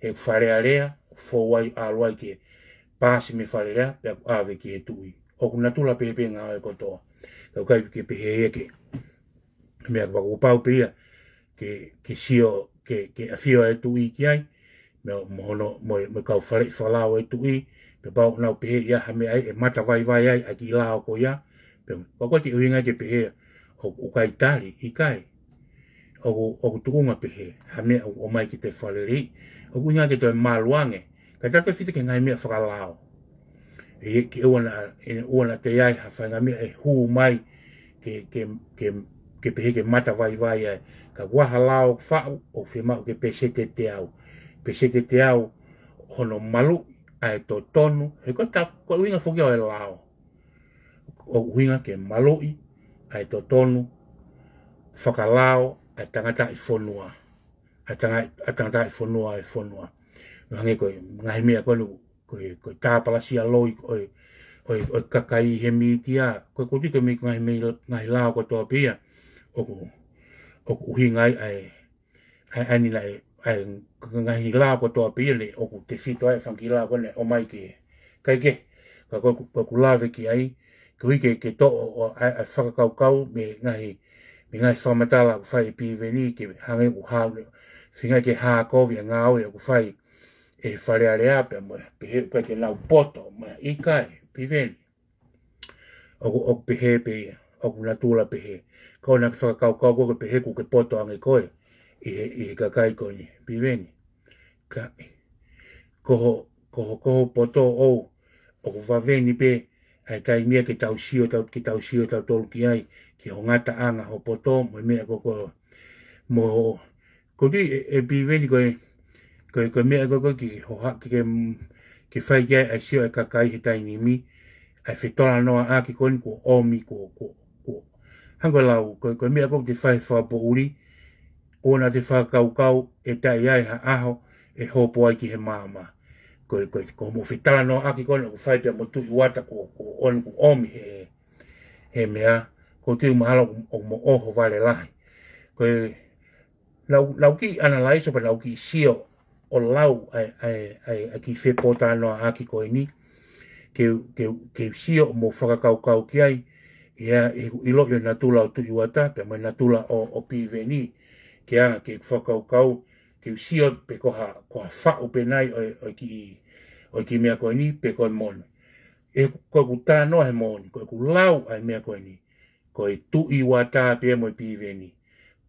he wharearea fowai aluai ke pasi me wharearea pe aku awe ki he tui oku natula pehe pe ngā e to kau kai ke pehe eke me aku pako pau pe ia ke, ke sio ke, ke afio e tui ki ai me mohono mo, mo kau whare i whalao e tui pe pau nau pehe ia hame ai e mata vai vai ai a ki lao ko ya pe kwa kwa ke uinga ke pehe o, o kai tari i kai o o tunga pe he ha me o mai ki te falere o ku nga ke te maluange ka ka te fite ke ngai me fra lao e ke ona ona e te ai ha fa me e hu mai ke ke ke ke pe mata vai vai e ka wa ha lao fa o fe ma ke pe se te te au pe te te au hono malu ai to tonu e ko ta ko winga fo ke o lao o winga ke maloi ai to tonu fakalao a tangata i fonua. A, tanga, a tangata i fonua i fonua. Mange koe, ngahe mea koe nuku, koe, tāpalasi a loi koe, koe, koe kakai he mītia. Koe kuti koe mei ngahe mei ngahe lao koe toa pia. o oku uhi ngai ai, ai ani lai, ai e, ngahe lao koe toa pia le, oku te fito ai e whanki lao koe ne, o mai ke, kai ke, koe, koe, kulawe ki ai, koe ike ke to o ai, whakakaukau me ngahe, mi ngai whamatala ku whai pīweni ke hange ku hāne, whinga ke hākovi a ngāo ku whai e whareare ape mo, pehe kwa ke lau poto, mo i kai pīweni. Oku ok pehe pe ia, oku natula pehe, kau nak whakakau kau kua ke pehe ku ke poto ange koe, i he, i he kakai koni pīweni. Ka, koho, koho, koho poto ou, oku whaveni pehe, ai tai mea ki tau sio tau ki tau sio tau tolu ki ai ki ho ngata anga ho poto mo mea ko ko mo ko di e, e bi veni ko e ko mea ko ki ho ha ki ke ki fai ki ai sio e kakai he tai ni mi ai fitola noa a ki koni ko omi ko ko ko hango lau ko e mea ko ki fai fa po uri ona te fa kau kau e tai ai ha aho e hopo ai ki he maa ko ko ko mo fitano aki ko ko fai pe mo tu wata ko ko on ko omi he he mea ko te mahalo o mo oho vale lai ko e, lau lau ki analyze pe lau ki sio o lau ai ai ai ki fe pota no aki ko ini ke ke ke sio mo faka kau kau ki ai ia e ilo yo na tula tu wata pe mo na tula o o pi veni ke a ke faka kau kau ke sio pe ko ha ko fa o pe nai o ki o ki mea koe ni pe koe moni. E koe ku tāno he moni, koe ku lau ai mea koe ni, koe tu i wata pe mo i pīwe ni.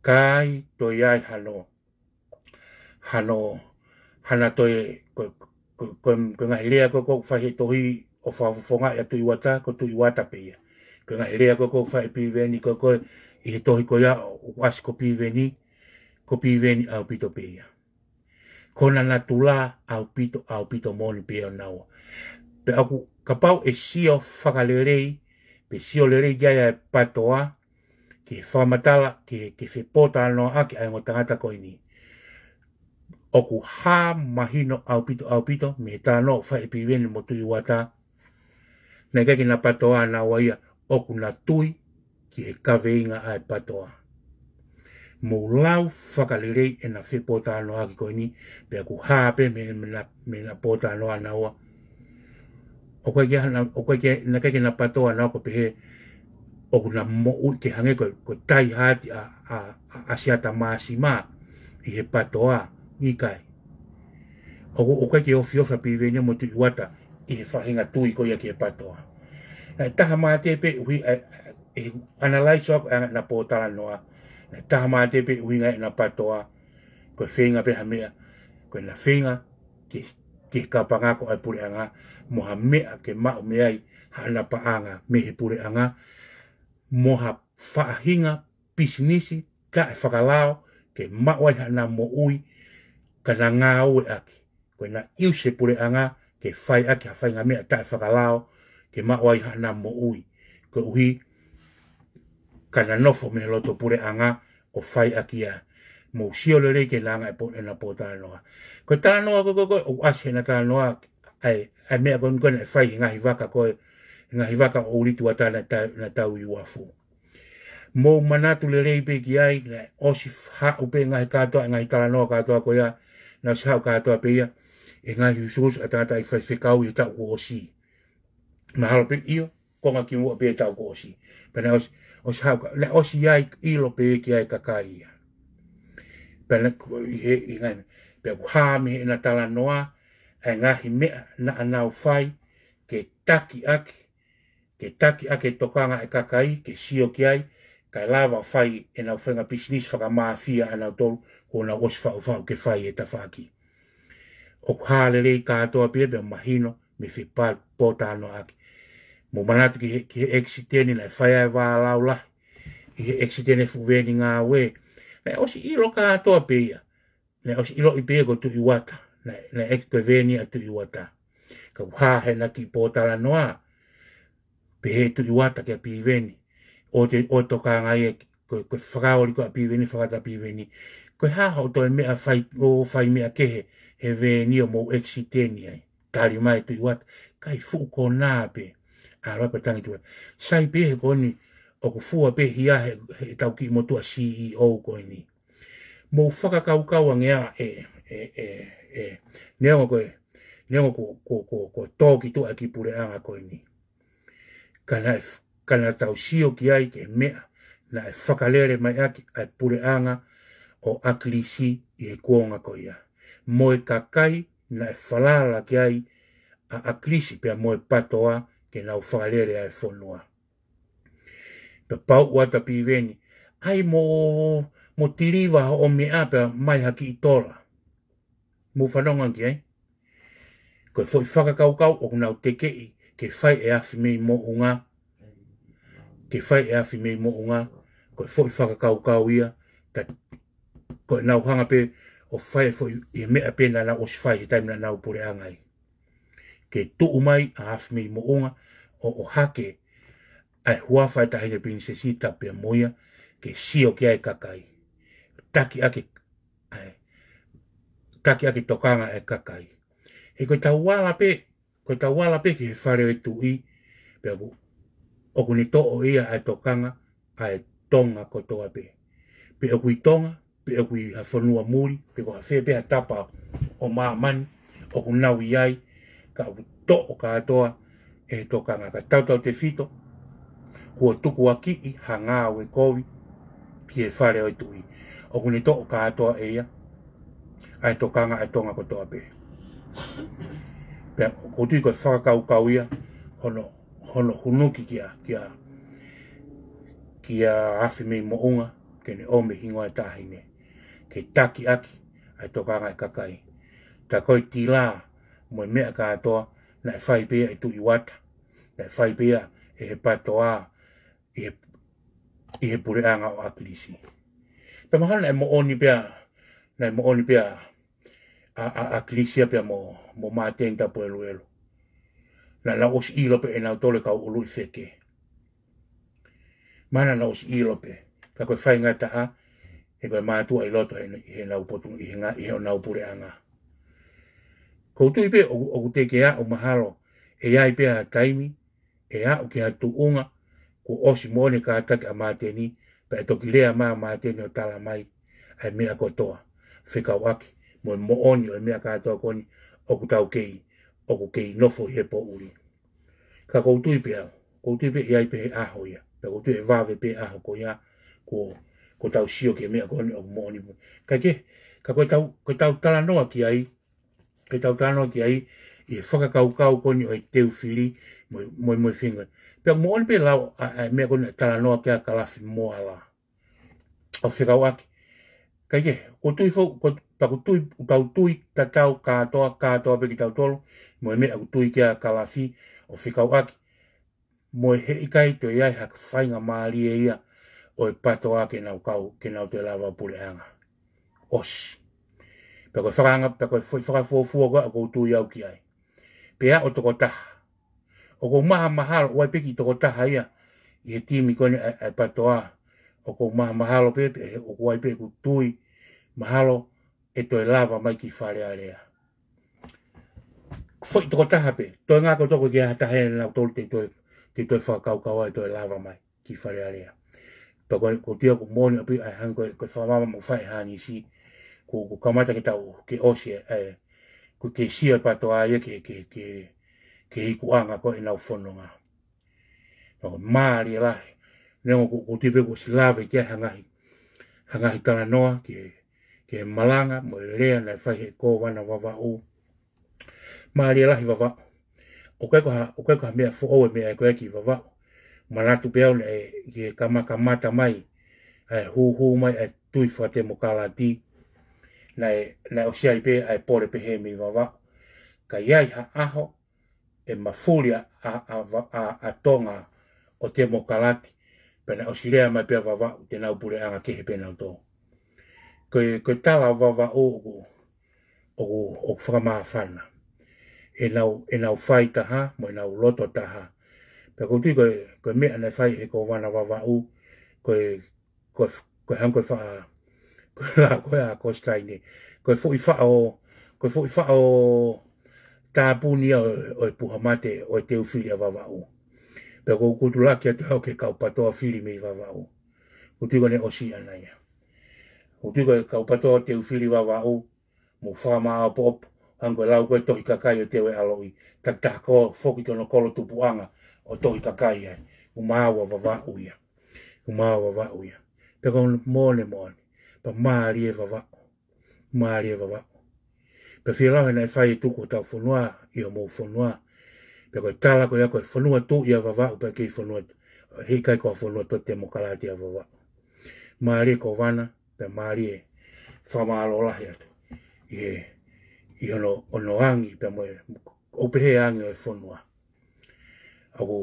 Kai to iai hano, hano, hana to e, koe, ngai koe, koe ngahi rea koe koe whahe tohi o whafonga e tu i wata, koe tu i wata pe ia. Koe ngahi rea koe koe whahe pīwe ni, koe koe i he tohi koe ia, wasi ko pīwe ni, ko pīwe ni au pito pe ia kona na tula au pito au pito moni pe o nau pe aku kapau e sio fakalerei pe sio lerei ya ya patoa ke famatala ke ke se pota no a ke ngota ngata ko ini oku ha mahino au pito au pito me ta no fa e pe mo tu iwata na ke na patoa na waia oku na tui ki e kaveinga ai patoa mo lau whakalirei e na whi pota anoa ki koe ni, pe aku hape me, na, me na pota anoa na oa. O koe ke na keke na patoa na ko pehe, o kuna mo ui ke hange koe, koe tai hati a, asiata maasi maa, i he patoa, ni kai. O, o koe ke ofi ofa pive ni mo tu iwata, i he whahinga tui koe ya ke he patoa. taha maa te pe, ui, e, e, na pota anoa, no na taha maa te pe uinga e na patoa, koe whenga pe hamea, koe na whenga ke, ke kapanga ko ai pure anga, moha mea ke mao mea i hana paanga me he pure anga, moha whaahinga pisinisi ka e whakalao ke mao ai hana mo ui ka na ngā ue aki, koe na iuse pure anga ke whai aki ha whainga mea ka e whakalao ke mao ai hana mo ui, koe uhi, kana nofo me loto pure anga o fai akia. Mo sio le rei ke langa e pone na po tānoa. Ko tānoa ko ko ko, o ase na tānoa, ai, ai me kon kon e fai ngahi waka ko, ngahi waka o uritu ata na, ta, na tau i wafu. Mo manatu le rei pe ki ai, na osi ha upe ngahi kātoa, ngahi tānoa kātoa ko ia, na sahau kātoa pe ia, e ngahi usus atata i fai whekau i tau ko osi. Mahalo pe io, konga ki mua pe tau ko osi. Pena osi, o se hauka, le o si ai ilo pe e ki ai kakaia. Pena i he i ngana, pe ku hāmi he na tala noa, e ngahi mea na anau fai, ke taki aki, ke taki aki tokanga e kakai, ke sio ki ai, ka lava fai e na fa pisinis whaka maafia anau tolu, ko na osi fau fau ke fai e ta whaki. O ku hālelei kātoa pia, pe mahino, me whi pāl pōtano aki mo manatu ki ki exiteni na faia wa laula i exiteni fu veni nga we na o si ilo ka to apia na o si ilo i pe go tu i wata na na ek atu i ka wa he na ki pota la noa pe tu i ke piveni. veni o te o to ka nga e ko ko fra o ko pi fra ta pi ko ha ho to me a fai o fai me a ke he veni o mo exiteni ai tari mai tu i kai fu ko na pe a rapa tangi tue. Sai pehe ko ni, o ku fua pehi a he, he tau ki motua CEO koni. Mo whaka kau kau e, e, e, e, e, neonga ko e, neonga ko, ko, ko, ko, tōki tu a ki pure anga ko ni. Kana, kana tau sio ki ai ke mea, na e whakalere mai aki a pure anga o aklisi i he kuonga ko ia. Mo e kakai na e whalala ki ai a akilisi pia mo e patoa ke nau whalere ai whonua. Pe pau wata piveni, ai mo, mo tiriwa o me apa mai haki i tola. Mo whanonga ki ai. Ko e whoi whakakaukau o nau te ke i, ke whai e afi mei mo unga. Ke whai e afi mei mo unga. Ko e whoi whakakaukau ia. Ta, ko e nau hanga pe o whai e whoi i e mea pena na o si whai he taimina nau pure angai ke to umai a hafi mei moonga o o hake ai huafa e tahine princesi tape moia ke si o ke ai kakai. Taki ake, ai, taki ake tokanga e kakai. He koe tau wala pe, koe tau wala pe ki he whareo e tui, pe aku, oku ni to o ia ai tokanga, ai tonga koe toa pe. Pe aku tonga, pe kui i hafonua muri, pe kua whee pe ha tapa o maa mani, oku nau i ai, ka to o ka toa e to ka ngaka tau tau te fito kua tuku a ki i hanga au e kowi ki e whare o e tui o kune to o ka toa e ia a e to ka ngaka tonga ko toa pe pia ko tui ko whakakau kau ia hono, hono hunuki kia kia kia afi mei mo unga kene ome hingoa tahine ke taki aki a ai toka ngai e kakai ta koi tila mo me ka to na fai pe e tu i wat na fai pe e he pato e e pure anga o aklisi pe mahal na mo oni pe na mo oni pe a a aklisi pe mo mo ma tenta po e elo na la os ilope pe na tole ka o lui feke mana na os ilope, pe ka ko fai ngata a e ko ma tu ai loto e na upotu e nga e na upure anga Ko tui pe o, o te kea o maharo e ai pe a taimi, e a o kea tu unga, ko osi mone ka atake a mateni, pa e toki lea maa mateni o tala mai, ai mea kotoa, whikau aki, mo e mooni o e mea katoa koni, o ku tau kei, o ku kei nofo he po uri. Ka ko tui pe au, ko tui pe e ai pe aho ia, pa ko tui e vave pe aho ko ia, ko, ko tau sio ke mea koni o mooni mo. Ka ke, ka koe tau, tau tala noa ki ai, pe tau tāno ki ai, i whakakau kau koni o i teu whiri, moi moi whingoi. Pea mo onpe lau, mea koni tala noa kia kalafi moa la. O whikau aki. Kei ke, ko tui fau, ko paku tui, u tau tui, ta tau kātoa, kātoa pe ki tau tolo, moi mea ku tui kia kalafi, o whikau aki. Moi he ikai to iai haka whainga maari e ia, o i e pato ake nau kau, ke te lava pule anga. Osh pe ko faranga pe ko fuifara fofu ko ko tu yau ki ai pe a otoko ta o ko maha mahalo wai pe ki toko ta haia i e timi ko ni ai patoa o ko maha mahalo pe o ko wai pe tui mahalo e to e lava mai ki fare area foi toko ta hape to nga ko toko ki a ta hen na tol te to te to fa kau to e lava mai ki fare area pe ko ko tia ko moni ai han ko ko mo fai hani si ku ku kita o tau ki osi e eh, ku ki sia pa to ai ki ki ki ki hiku anga ko ina e ufono nga no mari e la ne ku ku tipe ku silave ki hanga hanga hi tana noa ke ke malanga mo lea e na fai he ko wana wawa u mari la hi wawa o kai ko ha o mea fo o mea ko ki wawa manatu peo ne ki kama kamata mai e hu hu mai e eh, tui fate mo kala nai nei o sia pe ai pore pe he mi va va ka iai ha aho e mafuria a a a, a, a tonga o te mo kalati pe nei o silea mai pe va va te nau pure anga ke e e e he pe na to ko ko tala va va o o o o fra fana e na e na fai ta ha mo na loto ta ha pe ko tiko ko me ana fai e ko wana va va o ko ko ko hanko fa koe rā koe a kostai ne. Koe fo i whao, koe fo i whao tā puni au o i puha mate o i te uwhiri a wawau. Pea koe kutu laki atu hau ke kau patoa whiri me i wawau. Kutiko ne o si anaya. Kutiko e kau patoa te uwhiri wawau, mu wha maa pop, hangu e lau koe tohi kakai o te we aloi. Tak tā ko whoki kono kolo tupuanga o tohi kakai ai. Umaawa wawau ia. Umaawa wawau ia. Pea koe mōne mōne pa maari e vavao. Maari e vavao. Pe whirahe nei whai e tuku tau whanua, i o mou whanua. Pe koe tala koe ako e whanua tō i a vavao, pe kei whanua, hei kai koe whanua tō te mokalati a vavao. Maari e kovana, pe maari e whamalo lahi atu. I e, i ono, ono angi, pe moe, upehe angi o e whanua. Ako,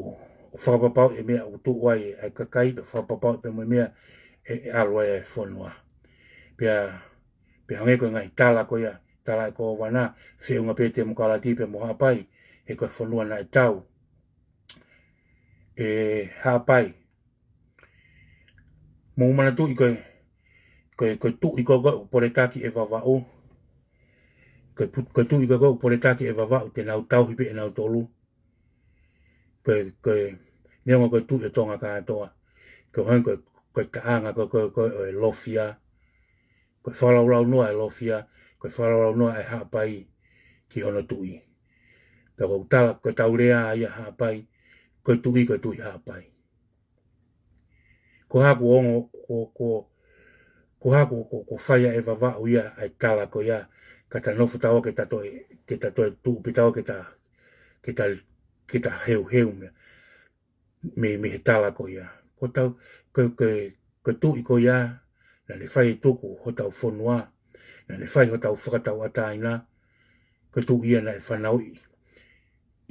o whapapau e mea o tūwai e kakai, o whapapau e mea e aloa e whanua pia pia ngai ko ngai tala ko ya tala e ko wana se unga pe te mukala ti pe moha pai e ko fonua na tau e ha pai mo mana tu iko ko ko tu iko ko pore taki e va va o ko ko tu iko ko pore taki e va va o te nau tau hipe e nau tolu ko ko ne mo ko tu e tonga ka e toa ko hanko ko ka anga ko ko ko lofia koe whalau rau noa e lofia, koe whalau rau noa e hapai ki ono tui. Pea koe ta, koe tau rea ia hapai, koe tui, koe tui hapai. Ko haku ongo, ko, ko, ko haku, ko, ko whaia e vavau ia, ai tala ko ia, ka ta nofu tau ke ta toi, ke ta toi tu, pi ke ta, ke ta, ke ta heu heu mea, me, me he tala ko ia. Ko tau, ko, ko, ko tui ko ia, na le fai toko ho tau fonua, na le fai ho tau whakatau ataina, ka tu ia na e whanau i,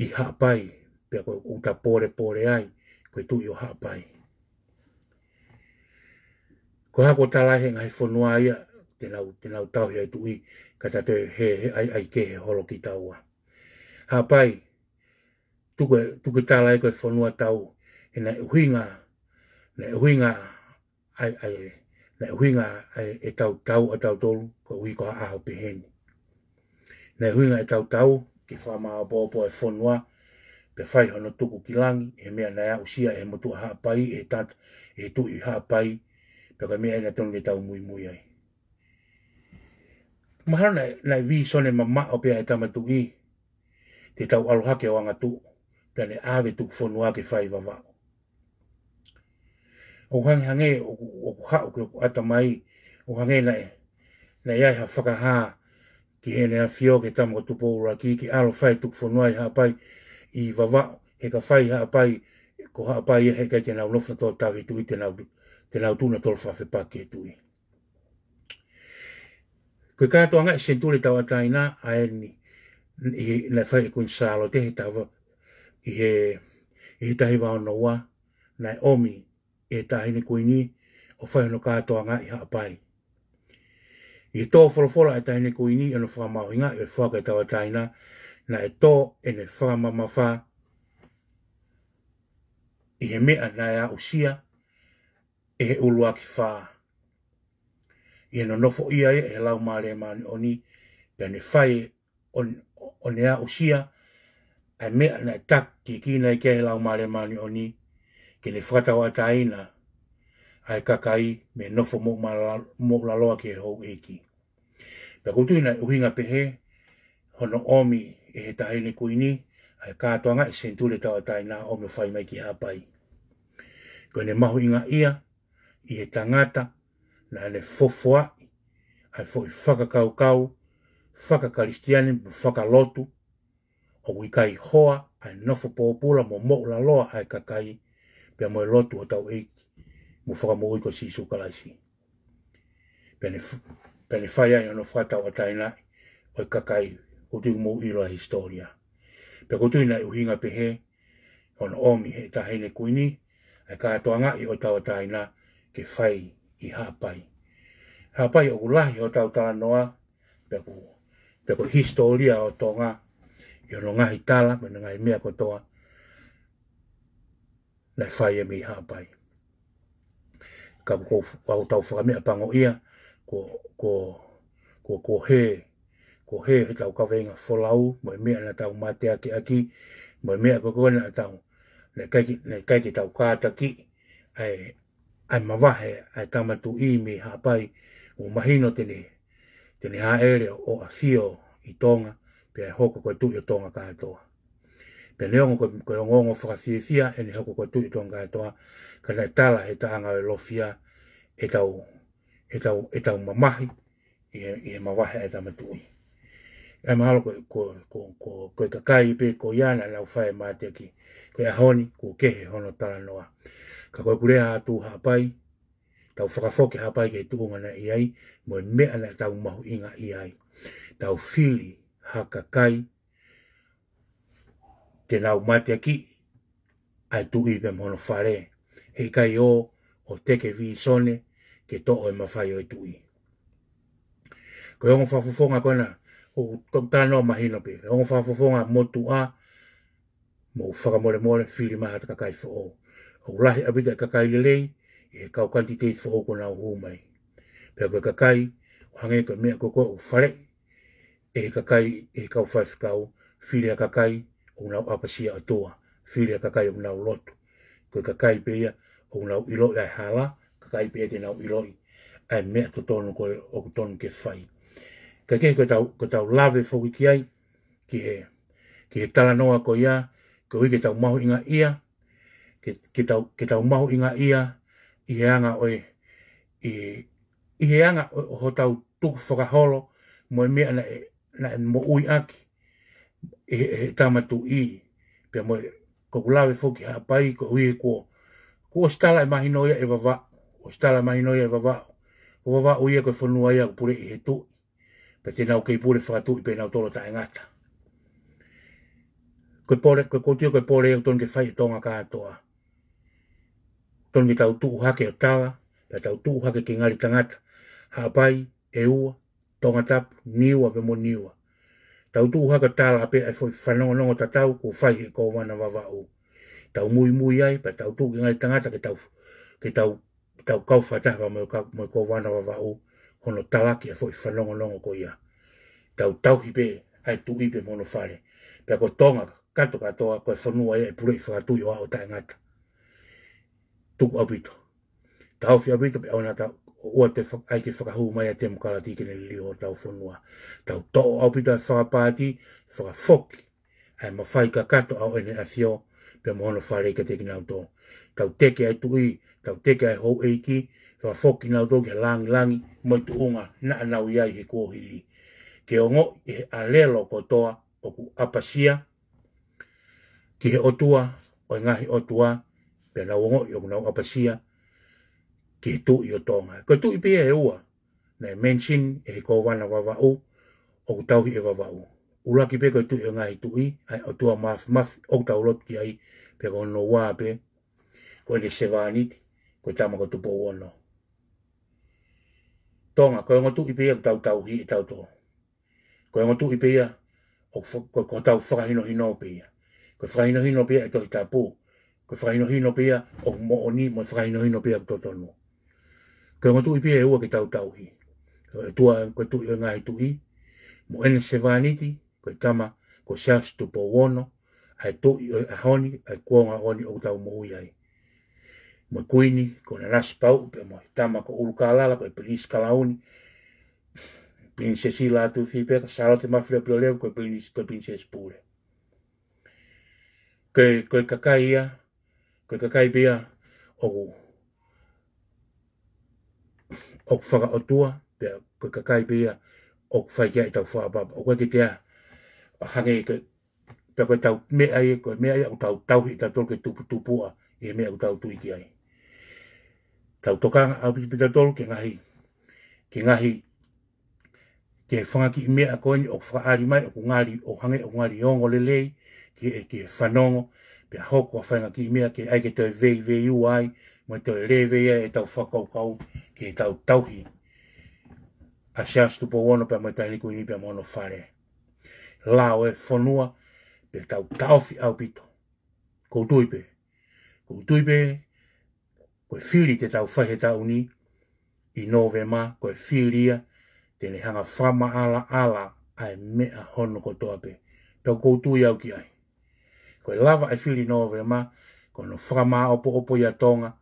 i hapai, pia koe uta pore pore ai, koe tu io hapai. Ko hako talahe ngai whanua ia, tenau, tenau tauhi ai tui, ka ta te he, he ai, ai ke he holo ki taua. Hapai, tuke, tuke talahe koe whanua tau, he na e huinga, na e huinga ai, ai, ai, na e huinga e tau tau a tau tolu ko ui ko aho pehene. Na e huinga e tau tau ki wha maa bopo e whonua pe whai hono tuku ki langi e mea na ea usia e motu haa pai e tat e tu i haa pe ka mea e na tonge tau mui mui ai. Mahana na, na vi sone ma maa pia e tamatu i te tau aluhake o angatu pe ne awe tuku whonua ke whai vavao o hangi hange o ku hau ki o ku ata mai o hange na e na iai ha whakaha ki hene a fio ke tamo ka tupo ura ki ki alo whai tuk whanua i hapai i wawa he ka whai hapai ko hapai e he kai tēnau nofna tō tau i tui tēnau tēnau tūna tōl whawhi pāke i tui Koe kātua ngai sentuli tau atai nā a e ni i na whai i e kunsalo te he tawa i he i he tahi wāo na na omi omi e tāhine kui ni o whai no kātoa ngā iha apai. I he tō wholawhola e tāhine kui ni ano whakamau inga e whakai tawa tāina na e tō e ne whakamamawha i he mea na e usia e he ulua ki whā. I he no nofo ia e, e he lau māre māne oni pia ne whai o ne a usia e mea na e tak ki kīna i ke he lau māre māne oni pia ke le fata wa taina ai kakai me nofo mo mo la loa ke ho eki pe ko tuina u hinga pe hono omi e he taine ku ini ai ka to nga e sen tu o me fai mai ki hapai ko ne mahu inga ia i he tangata na le fofoa ai fo i faka kau kau faka kalistiani faka lotu o wikai hoa ai nofo popula mo mo la loa ai kakai ai pe mo lotu o tau eik mo fora mo ko si su kala pe ne pe ne faia yo no fata o taina o kakai o tu mo i la historia pe ko tu na u hinga pe he on omi he ta he ne kuini e ka to anga i o tau taina ke fai i hapai hapai o kula i o tau tala noa pe ko pe ko historia o tonga yo no ngai tala pe ngai mea ko na fai e mi hapai. Ka ko au tau whakame pango ia, ko, ko, ko, ko he, ko he he tau kawenga wholau, mo mea na tau mate aki aki, mo mea ko kawen na tau, na kai na kaiki tau kātaki, ai, ai mawahe, ai tamatu i mi hapai, o mahino tene, tene haere o a fio i tonga, pia e hoko koe tu i tonga kātoa pe leo ngō koe ngō ngō whakawhiwhia e ko hako koe tui tō ngā e toa ka nei eta he taanga e lofia e tau, e tau, e tau mamahi i e, ma e mawahe e i E ma koe, ko ko ko ko e ka kai pe ko iana na uwhae mātea ki koe ahoni koe kehe hono tala noa. Ka koe kurea atu hapai, tau whakafoke hapai kei tuunga na i ai, moe mea na tau mahu inga i ai. Tau fili hakakai kakai te lau mate aki, ai tu i pe mono fare, he kai o, o teke vi sone, ke to o e mawhai o i tu i. Ko e ongo whafufonga kona, o kano a mahino pe, e ongo whafufonga motu a, mo whakamore more, whiri maha te kakai fo o. O lahi abita kakai lelei, e kau kanti teis fo o kona o humai. Pea koe kakai, o hange koe mea koe koe o whare, e kakai, e kau whaifikau, whiri a kakai, una apasia atoa filia kakai o nau lotu ko kakai peia o nau ilo ai hala kakai peia te nau ilo ai me to tonu ko o tonu ke fai ka ke ko tau ko tau lave fo ki ai ki he ki he tala noa ko ia ko i ke tau mahu inga ia ke ke tau ke inga ia i he anga oi i i he anga ho tau tuku whakaholo mo e mea na e na e mo ui aki e, tama e tamatu i pe mo ko kulave foki ha pai ko ui ko ko stala e mai no ia va e vava ko stala mai no ia va vava ko vava ui ko fonu ia ko pure e tu pe tena o ke pure fa tu pe na tolo ta ngata ko pore ko ko tio ko pore e ton ke fai tonga ka toa ton ki tau tu hake o tawa pe tau tu ke ki ngari tangata ha pai e ua tonga tap niwa pe mo niwa tau tu haka tala pe ai foi fanongo ta tau ko fai e ko wana wawa u. Tau mui mui ai, pa tau tu ki ngai tangata ke tau, ke tau, kau fatah pa mui, mui ko wana wawa u, hono tala ki a foi fanongo nongo ko ia. Tau tau ki pe, ai tu i pe mono fare. Pa ko tonga, kato katoa, ko e fanua e pura i fatu i o ao ta ngata. Tuku apito. Tau fi apito pe au na tau, o te ai ke whakahu mai a te mkarati ke ne liho tau whanua. Tau tō au pita whakapāti, whakafoki, ai ma whai ka kato au ene a fio, pe mohono whare ka teki nau tō. Tau teke ai tui, tau teke ai hou eiki, whakafoki nau tō ke langi langi, mai tu unga, na anau iai he kohili. Ke ongo e a lelo ko toa, o ku apasia, ki he otua, o e ngahi otua, pe nau ongo, yo ku nau apasia, ke tu i o tonga. Ko tu i pia e ua, na e mention e he kowana wawau, o kutauhi e wawau. Ula ki pe ko tu i o ngahi tu i, ai o tua maf maf, o kutaulot ki ai, pe ko no wape, ko ele se vaniti, ko tama ko tupo uono. Tonga, ko ngo tu i pia kutau tauhi e tau to. Ko ngo tu i pia, o kutau whakahino hino pia. Ko whakahino hino pia e tohi tapu, ko whakahino hino pia, o mo oni mo whakahino hino pia kutotonu. Ko Kei ngatu i pia e ua ki tau tau hi. Kei tua kei tu i ngā i tu i. Mo ene se vāniti, kei tama, ko seas tu po wono, ai tu i a honi, ai kua ngā honi o tau mo ui ai. Mo kuini, ko na nasi pau, pe mo tama ko ulu ka lala, ko i pelis ka launi. Pinsesi la tu fipe, ka sara te mafira pilo leo, ko i pelis ka pinsesi pūre. Kei kakai ia, kei kakai bia, ogu, o ok whaka o tua, pe koe kakai pe ia, o ok i tau whaababa, o koe ki tea, o hange i koe, pe koe tau mea i, koe mea i, o tau tau i tau tolke tupu tupua, i e mea o tau tuiki ai. Tau toka a upiti pita tolu, ke ngahi, ke ngahi, ke whangaki i mea koe ni, o ok whaari mai, o ok ngari, o hange, ok ngari ongo le lei, ke, ke whanongo, pe hoko a whaingaki i mea, ke aike tau vei vei ai, mo te leve ia e tau whakaukau ki e tau tauhi. A se astu po wono pe mai tahiliku ini pe mono whare. Lao e whonua pe tau tauhi au pito. Kou tuipe. Kou tuipe koe whiri te tau whahe tau ni i nove ma koe whiria te ne hanga whama ala ala ai mea hono kotoa pe. Pe kou tui au ki ai. Koe lava e whiri nove ma kono whama opo opo ia tonga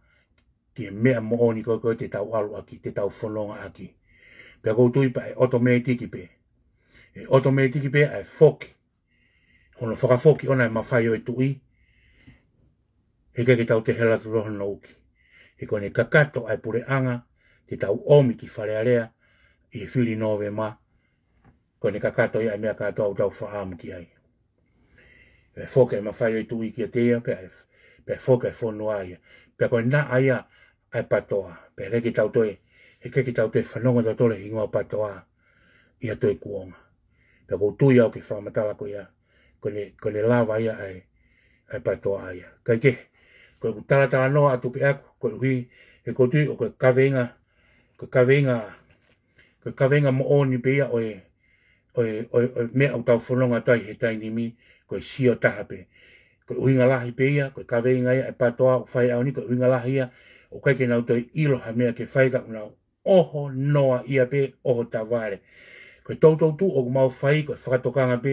ki e mea mo oni koe koe te tau alu aki, te tau whanonga aki. Pea koutui pa e automatiki pe. E automatiki pe a foki. Hono whakafoki ona e mawhaio e tui. He kei tau te hela tu rohan nauki. He koe kakato ai pure anga, te tau omi ki wharearea, i e whili nove ma. Kone kakato ia e mea kato au tau whaam ki ai. E foki e mawhaio e tui ki a teia, pe a e foki e whanua ia. Pea koe na aia, ai patoa. Pe he ki tau toi, he ke tau toi whanonga ta tole ingoa patoa i a toi kuonga. Pe kou tui au ki whamatala ko ia, kone, kone lava ia ai, ai patoa ia. Kai ke, koe ku taratara noa atu pe aku, koe hui, he kou tui o koe kaveinga, koe kaveinga, koe kaveinga mo oni pe ia oe, oe, oe, oe, oe au tau whanonga tai he tai ni mi, koe sio tahape. Koe uinga lahi pe ia, koe kaveinga ia, ai patoa, whai au ni, koe uinga lahi ia, o kai ke nau tai iloha mea ke whaiga una oho noa ia pe oho ta vare. Koe tau tau tu o kumau whai, koe whakatokanga pe,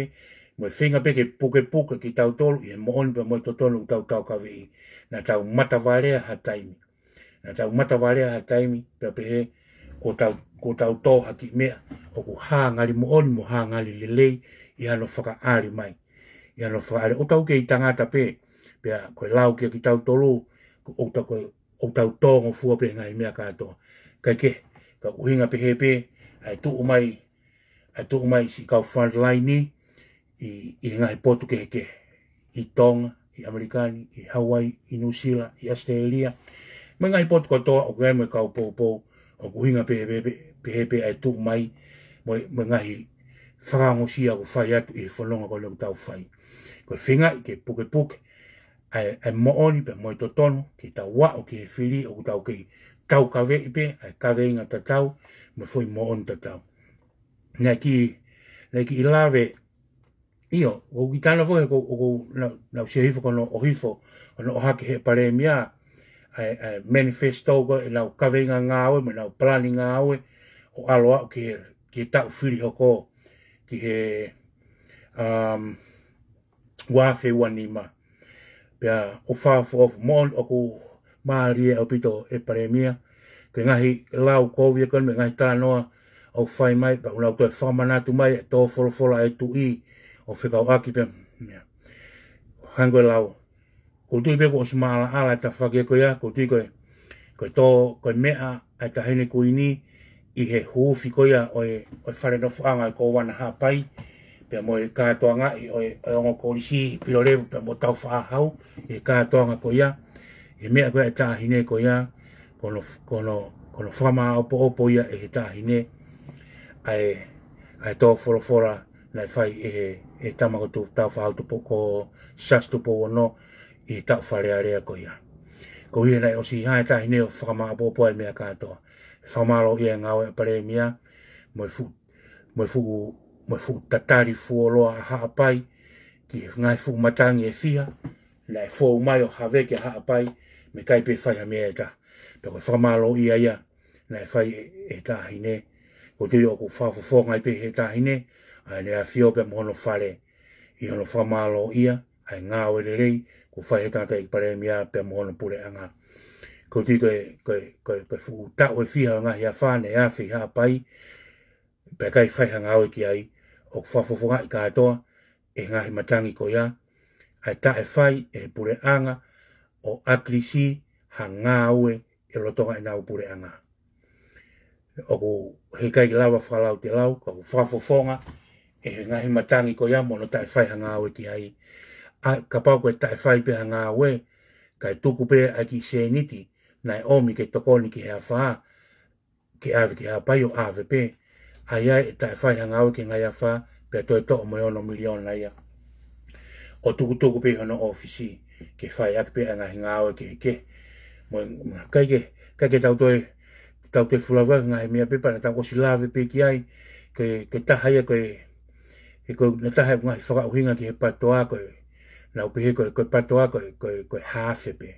moe whinga be ke puke puke ki tau tolu, i he mohoni pe moe totonu tau tau ka vii, na tau mata varea ha taimi. Na tau mata varea ha taimi, pe pe he, ko tau, ko tau tau haki mea, o ku hāngari mohoni mo hāngari li lei, i hano whakaari mai. I hano whakaari, o tau ke i tangata pe, pe a koe lau kia ki tau tolu, o tau o tau tōngo fua pe ngai mea kātoa. Kai ke, ka uhinga pe hepe, ai tu umai, ai tu umai si kau front line i, i ngai potu ke heke. I tonga, i Amerikani, i Hawaii, i New Zealand, i Australia. Mai ngai potu katoa, o kai mai kau pou o uhinga pe hepe, pe hepe ai tu umai, mai ngai whakangosia ko whai atu e whalonga ko leo tau whai. Ko whinga i ke puke puke, ai ai mo oni pe mo i to tonu ki ta wa o ki fili o ta o ki tau ka ve pe ai ka ve nga ta tau mo foi mo on ta tau na ki na ki lave io o ki tana fo ko o ko na o sehifo ko no o hifo o no ha ke pare ai ai manifesto ko e na o ka ve nga nga me na o planning nga o alo o ki ki ta fili ho ko ki he um wa fe wanima ma pia o whafu of mon o ku maria o pito e paremia ke ngahi lau kovia kan me ngahi tānoa o whai mai pa unau koe whamanatu mai e tō wholawhola e tu i o whikau aki pia hangoe lau ko tui pia ko osi maala ala e ta whakia koe ia ko tui koe koe tō koe mea e ta hene koe ni i he hūwhi koe ia o e whare no whanga i kō wana pe mo ka to nga i o ngo e ko ri si pi ro levu pe mo ta fa hau e ka to nga ko ya e me ko ta hine ko ya ko no ko no ko no fa o po o po ya e ta hine ai ai to fo fo ra na fai e e ta ma ko tu ta fa to po ko sa sto po no i ta fa re re ko ya ko hi na o si ha ta hine o fama ma o po po e me ka to fa ro ye nga o pare mia mo fu mo fu mwe fu tatari fuoloa a haapai, ki ngai fu matangi e fia, la e fuo mai o haveke a haapai, me kai pe fai e a e ta. Pe koe whamalo ia ia, na e fai e ta hine, ko te o ku whafu fo ngai pe he ta hine, a ne a fio pe mwono fare, i hono whamalo ia, a e ngā wele rei, ku fai he tata i pare mea pe mwono pure anga. Ko te koe, koe, koe, koe, koe, koe, koe, koe, koe, koe, koe, koe, koe, Pe kai koe, koe, koe, koe, koe, o fafofonga i katoa e ngahi matangi ko ia, ai ta fai e, e pure anga o aklisi ha ngā ue e rotonga i e nau pure anga. O ku hekai ki lawa whalau te lau, ka ku fafofonga e ngahi matangi ko ia, mono ta fai e ha ngā ue ki ai. A, ka pau koe ta e fai pe ha ngā ue, ka e tuku pe a ki se niti, nai omi ke tokoni ki hea whaa, ke awe ke hea pai o awe pe aia e ta e whai ki ngai awha pia toi to o meono milion na ia. O tuku tuku pe hana ofisi ke whai ak pe anga hangau ke ki Mo kai ke, kai ke tau toi, tau toi fulawa ngai he mea pepa na tau kosi lawe pe ki ai ke, ke taha ia ke he koe na taha ngā he whakauhinga ki he patoa koe na upehe koe koe patoa koe koe koe hawhe pe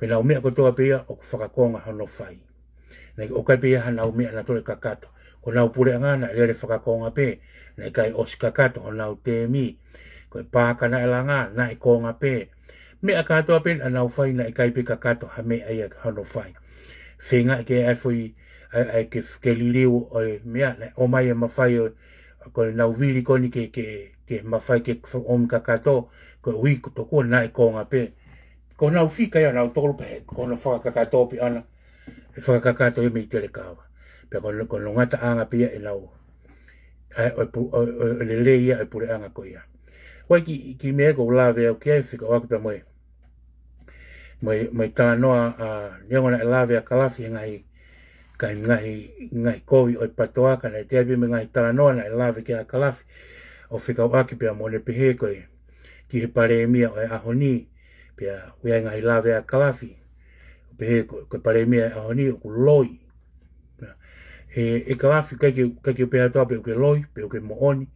koe na umea koe toa pe ia o whakakonga hono whai na o kai pe ia hana umea na tole kakato ko nau pule ngana le le whakakonga pe, na ikai kai osika kato o nau te mi, ko i pākana e langa na iko konga pe, me a kato apen a nau whai na i kai pe kakato ha me ai a hano whai. Whenga ke ai fwi, ai ke ke liliu o mea, o mai e mawhai o, ko i nau vili koni ke ke ke mawhai ke o mi kakato, ko i to ko na iko konga pe, ko nau fika ia nau tolu pe, ko nau whakakakato pe ana, e whakakakato i e mei pe ko lo lo ngata anga pia e lau ai le le ia e pure anga ko ia wa ki ki me ko la ve o kia fika e wa ki pe moi moi moi ta no a le ngona e la ve a kalafi ngai kai ngai ngai ko i pa to a kana te bi me ngai ta no na e la ve ki a kalafi o fika wa ki pe mo le pe he ko i ki he pare mi a a honi pe a we ngai la ve a kalafi pe he ko pare mi a honi ko loi e e ka wafi kai ke kai ke pea tope ke loi pe ke mooni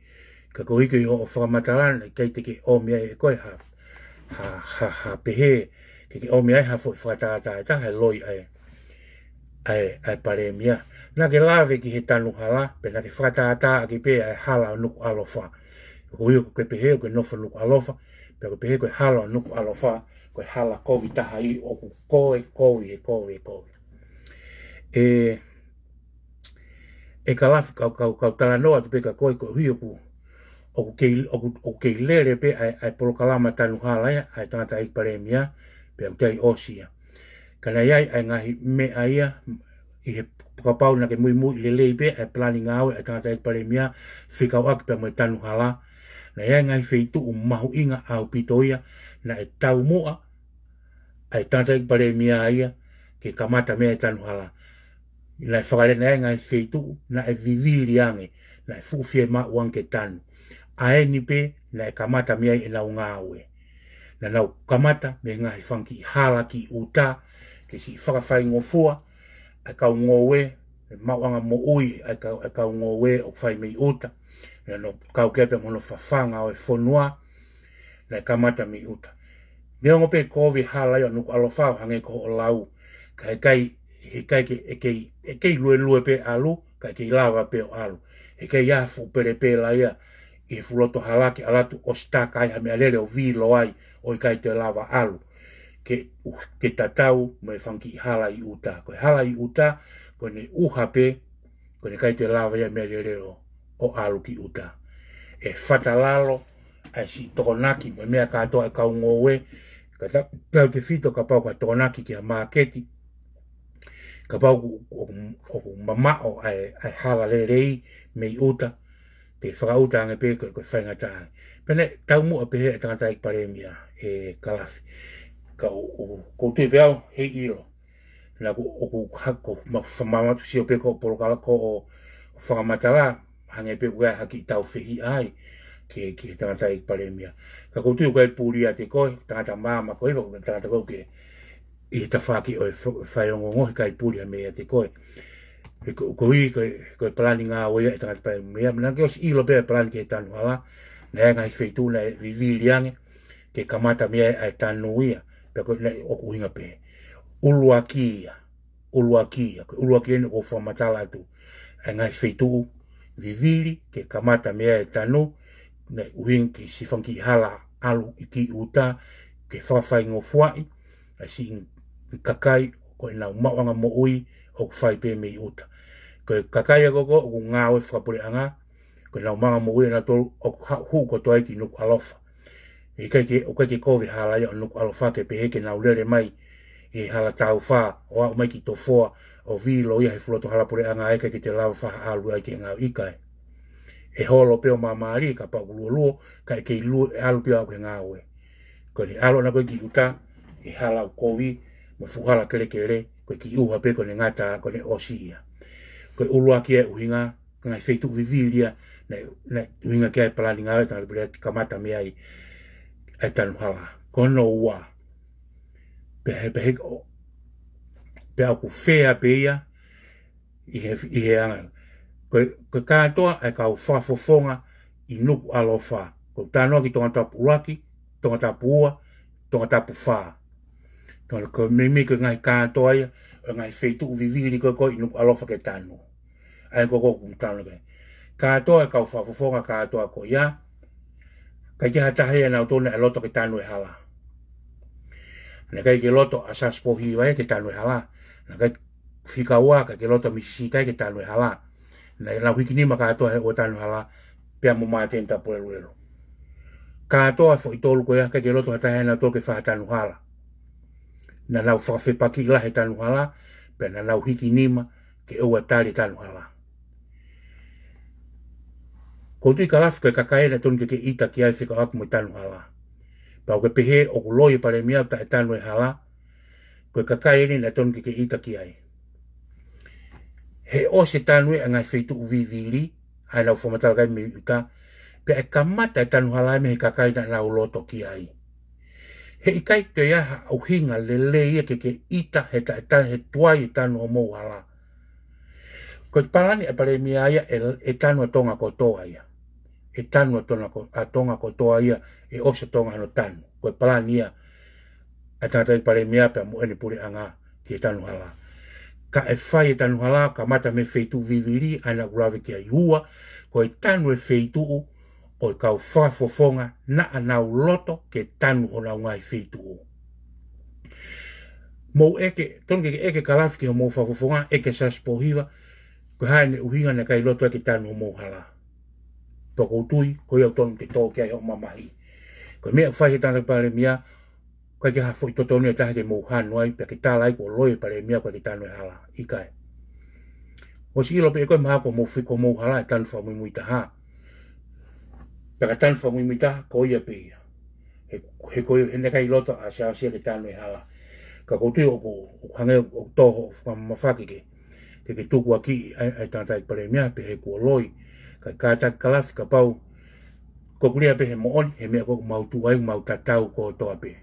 ka ko hiki o fa mataran kai te ke o mia e ko ha ha ha, ha pe he ke o mia e, ha fo fa ta ta ta ha loi ai ai ai pare mi na ke lave ki he tanu hala pe na ke fa ta ta ke pe ai hala no alofa ko yo ke pe he ke no fa no alofa pe ko pe he ko hala no alofa ko hala ko vita hai o ko ko ko ko ko e e ka lafi kau kau kau tala noa te peka koi ko hui oku o ku kei lere pe ai, ai polo kalama tanu halaya ai tangata ai paremia pe au tei osia. Kana iai ai ngahi me aia i he pukapau na ke mui mui le lei pe ai plani ngawe ai tangata ai paremia whikau aki pe mai tanu hala. Na iai ngahi feitu u mahu inga au pitoia na e tau mua ai tangata ai paremia aia ke kamata me ai e tanu hala i lai whakare nei ngai whetu na e vivili ange na e fufie ma uanke tanu. A e pe na e kamata miai e nau ngā ue. Na nau kamata me ngai whanki i hala ki uta ke si whakawhai ngofua a kau ngowe e mauanga mo ui a kau, a kau ngowe o whai mei uta na no kau kepe mono whawhanga o e whonua na e kamata mi uta. Nei ongo pe kovi hala yo nuku alofau hangeko o lau kai kai e kai e kei e kei lue lue pe alu ka kei lava pe alu e kei ya fu pere pe la ia e furoto halake alatu o sta kai ha mea lele o vi lo ai o i kai te lava alu ke ke tatau me fanki hala i uta ko hala i uta ko ne uha pe ko ne kai te lava ya mea lele o o alu ki uta e fatalalo a si tokonaki me mea katoa e ngowe ka ka te fito ka pau ka tonaki ki a maketi ka pau o mama o ai ai hala le rei me uta pe frauta ange pe ko fainga ta pene tau mu ape he ta ta pare mia e kalafi ka o ko te veo he iro na ko o ko hako ma fama si ape ko por kala ko o fama matara ange pe ko ha ki tau fehi ai ke ke ta ta pare mia ka ko te ko puria te ko ta ta mama ko i ko ta ta ke i ta whaki o whai o kai puri a mea te koe. E ko ko i ko ko planning o e tangata pai mea mena ke os i lo pe plan ke tanu ala na e ngai fei tu na vivili ange ke kamata mea e tanu ia pe ko na o ku inga pe. Ulua kia, ulua kia, ulua kia ni o whamatala tu e ngai fei tu vivili ke kamata mea e tanu na uing ki sifan ki hala alu i ki uta ke whawhai fuai. Asi sing i kakai o i nau mawanga mo ui o kwhai pē mei uta. Ko i kakai a koko o ngā oi whakapure anga, ko i nau mawanga mo ui na tolu o hu ko toa ki nuku alofa. I kai ke, o kai ke kovi hala ia o nuku alofa ke pe heke na ulele mai i hala tau wha o au mai ki to fua o vi lo ia he hala halapure anga e kai ke te lawa wha alu i ke ngā ikai. E holo peo mā maari ka pa ulua luo kai ke i e alu peo au ke ngā oe. Ko ni alo na koe ki uta i hala o kovi ma fuhala kele kele, koe ki uha pe koe ngata, kone ne osia. Koe ulua kia uhinga, ngai feitu uvivilia, ne, ne uhinga kia palani ngau, tana le kamata mea i, e tanu hala. Koe ua, pe he pe he, pe ku fea pe ia, i he, i he anga. Koe, koe kātoa e ka u fafofonga i nuku alofa. Koe tanoa ki tonga tapu laki, tonga tapu ua, tonga tapu faa. no le ko me me ko ngai ka toi ngai fe tu vi vi ni ko ko inu alo fa ke tanu ai ko ko kum tanu ke ka toi ka fa fo nga ka toi ko ya ka ya ta he nào to na alo to ke tanu e hala na cái ke loto asas po hi vai ke tanu e hala cái kai fika hoa ka ke loto misisi kai ke tanu e hala na la wiki ni ma ka toi o tanu hala mai mo ma tenta po elo ka toi fo i tolu ko ya ka ke loto ta he na to ke fa tanu hala na nau whakawhepaki lahe tanu hala, pe na nau hiki nima ke ua tari tanu hala. Ko tui ka lafika e ka kaere tonu ke ke ita ki aise ka hapu tanu hala. Pau ke pehe o ku loye pare mea e tanu e hala, ko e ka kaere na tonu ke ke ita ki ai. He o se tanu e ngai feitu u vivili, hai nau whamatalakai mi uta, pe e kamata e tanu hala e me he kakaina na u loto ki ai he i kai te aha au hinga le le ia ke ke ita he ta ta he tuai i tanu o mou ala. Ko i parani e pare mi aia e, e a tonga ko toa ia. E tanu a tonga, a tonga ko toa ia e ose tonga no tanu. Ko i parani ia a tata i pare mi pe a ene puri anga ki e tanu ala. Ka e fai e tanu ala ka mata me feitu viviri ana urawe ki a iua. Ko i e tanu e feitu u o i kau whaifofonga na anau loto ke tanu o na ngai whitu o. Mou eke, tonke ke eke kalafi ke o mou whaifofonga, eke saspo hiwa, ko haene uhinga na kai loto eke tanu o mou hala. Toko utui, ko iau tonu ke tōke ai o mamahi. Ko mea whai he tāna pāre mea, ko eke hafo i toto unia tahe te mou hanu ai, pia ke tāla ai ko loe pāre mea ko e ke tanu e hala, ikai. Ko si ilope e koe maha ko mou whiko mou hala e tanu whamui mui taha taka tanu fa mui mita ko ia pe He, he koe he neka i loto a sia sia le tanu e hala. Ka koutu i oku, oku hange o toho fuka Ke ke tuku aki ai tātai pare mea pe he kua loi. Ka kātaki kalafi ka pau. Ko kulea pe he mooni he mea koku mautu ai mau tatau ko toa pe.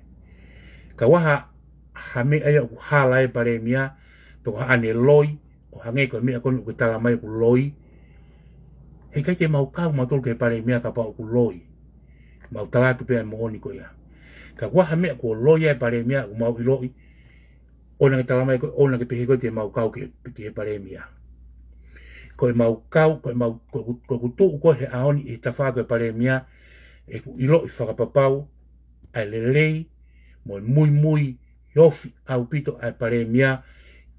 Ka waha ha me ai oku hala e pare mea pe ko hane loi. Ko hange ko mea koni uke tala mai Ko loi he kai te mau kau ma tolke pare mea ka pao ku loi. Mau talatu pia mo oni koia. Ka kuaha mea ku loi e pare mea ku mau i loi. Ona ke talamai koi, ona ke pehe koi te mau kau ke, ke pare mea. Koi mau kau, koi mau, koi ku tuku koi he aoni e tawha koi pare mea. E ku i loi whakapapau, ai lelei, mo i mui mui, yofi au pito ai pare mea.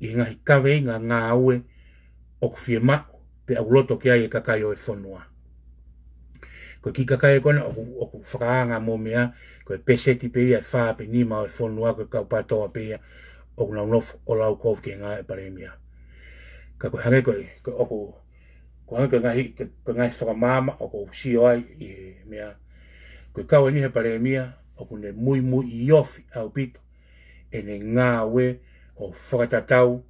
I ngahi kawe, ngā ngā aue, o ku fie pe au loto ke ai e kakai o e whonua. Ko ki kakai e kona, oku, oku whakaanga mō mea, ko e peseti pe ia e whaa pe nima o e whonua, ko e kau patoa pe ia, oku nau nof o lau kouf ke ngā e paremia. Ka koe hange koe, o oku, ko hange koe ngai whakamama, oku si o ai i mea, ko e kau e nihe pare mea, oku ne mui mui i ofi au pito, e ne ngā we o whakatatau,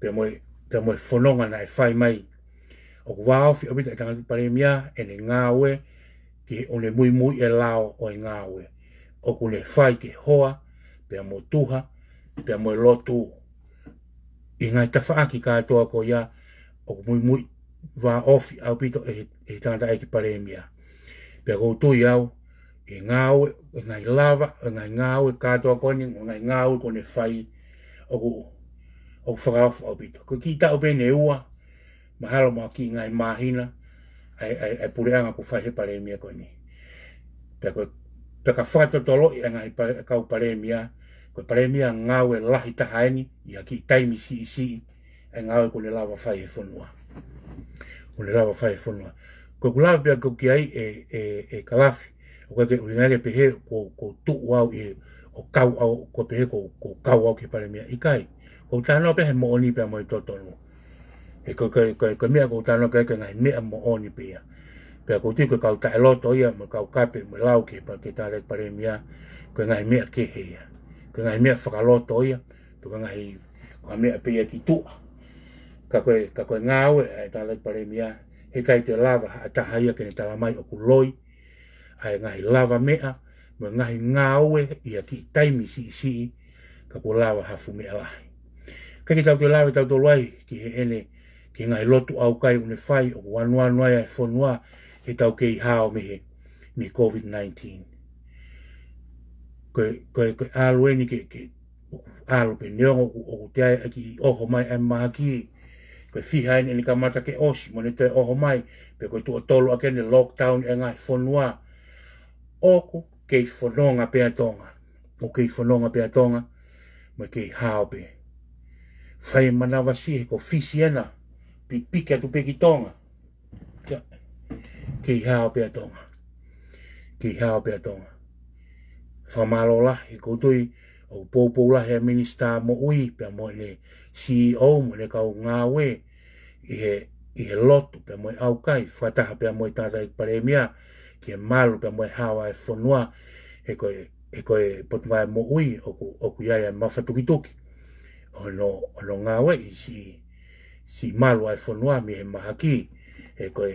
pe moi pe moe whononga na e whai mai, o ku wāo fi omita i tangati pare mia e ne ngā ue ki o ne mui mui e lao o e ngā ue. O ku ne whai ke hoa, pe a motuha, pe a moe lotu. I ngai tawha ki kā e toa ko ia o ku mui mui wā ofi au e he tangata e ki pare mia. Pe a koutu i au, e ngā ue, e ngai lava, e ngai ngā ue kā toa ko ni, o e ngai ngā ue ko ne fai o ku o whakaofu au Ko ki tau pene e ua, mahalo mo ki ngai mahina ai ai ai pure anga ku fahe pale mia ko ni pe ko pe ka fa tolo i anga i ka u pale mia ko pale mia nga we lahi ta haini i aki taimi si si ngawe nga ko le lava fai fonua ko le lava fai fonua ko ku lava pe ko ki ai e e e kalafi o ko ke u ngai pe he ko ko tu au i e, o kau au ko pe ko ko kau au ki pale mia i kai ko tano pe he mo ni pe mo i totonu e ko ko ko ko mea ko tano ka ka ngai mea mo oni pia pe ko ti ko ka ta loto ia mo ka ka pe mo lau ke pa ke ta le pare mea ko ngai mea ke he ia ngai mea fa ka loto ia to ka ngai ko mea pe ia ki tu ka ko ka ko nga e ta le pare mea he kai te lava a ta ha ia ke ta mai o ku loi ai ngai lava mea mo ngai nga e ia ki taimi si si ka ko lava ha fu mea la ka ki ta ko lava ta to ki he ene ki ngai lotu au kai une fai o wanua nuai ai e fonua he tau kei hao mehe me COVID-19. Koe, koe, koe ke, ke alu pe neongo o oku te ai aki i oho mai ai maha ki koe fiha ini ni kamata ke osi mo ne te oho mai pe koe tu tolu ake ni lockdown e ngai fonua oku kei fononga pe atonga o kei fononga pe atonga mo kei hao pe fai manawa he ko fisi ena pipike atu peki tonga. Ke i hao pe tonga. Ke i hao pe tonga. Whamalo la, e koutui, o pōpō la he minista mo ui, pe mo si CEO, mo ne kau ngā we, i he, i he lotu, pe mo au kai, whataha pe mo i tātā i ke ki pe malu pia mo i hawa e whanua, e koe, e koe potumai mo ui, o ku, o ku iai e mawhatukituki. Ono, ono ngā we, i si, si malo ai fonua mi he maha ki. He koe,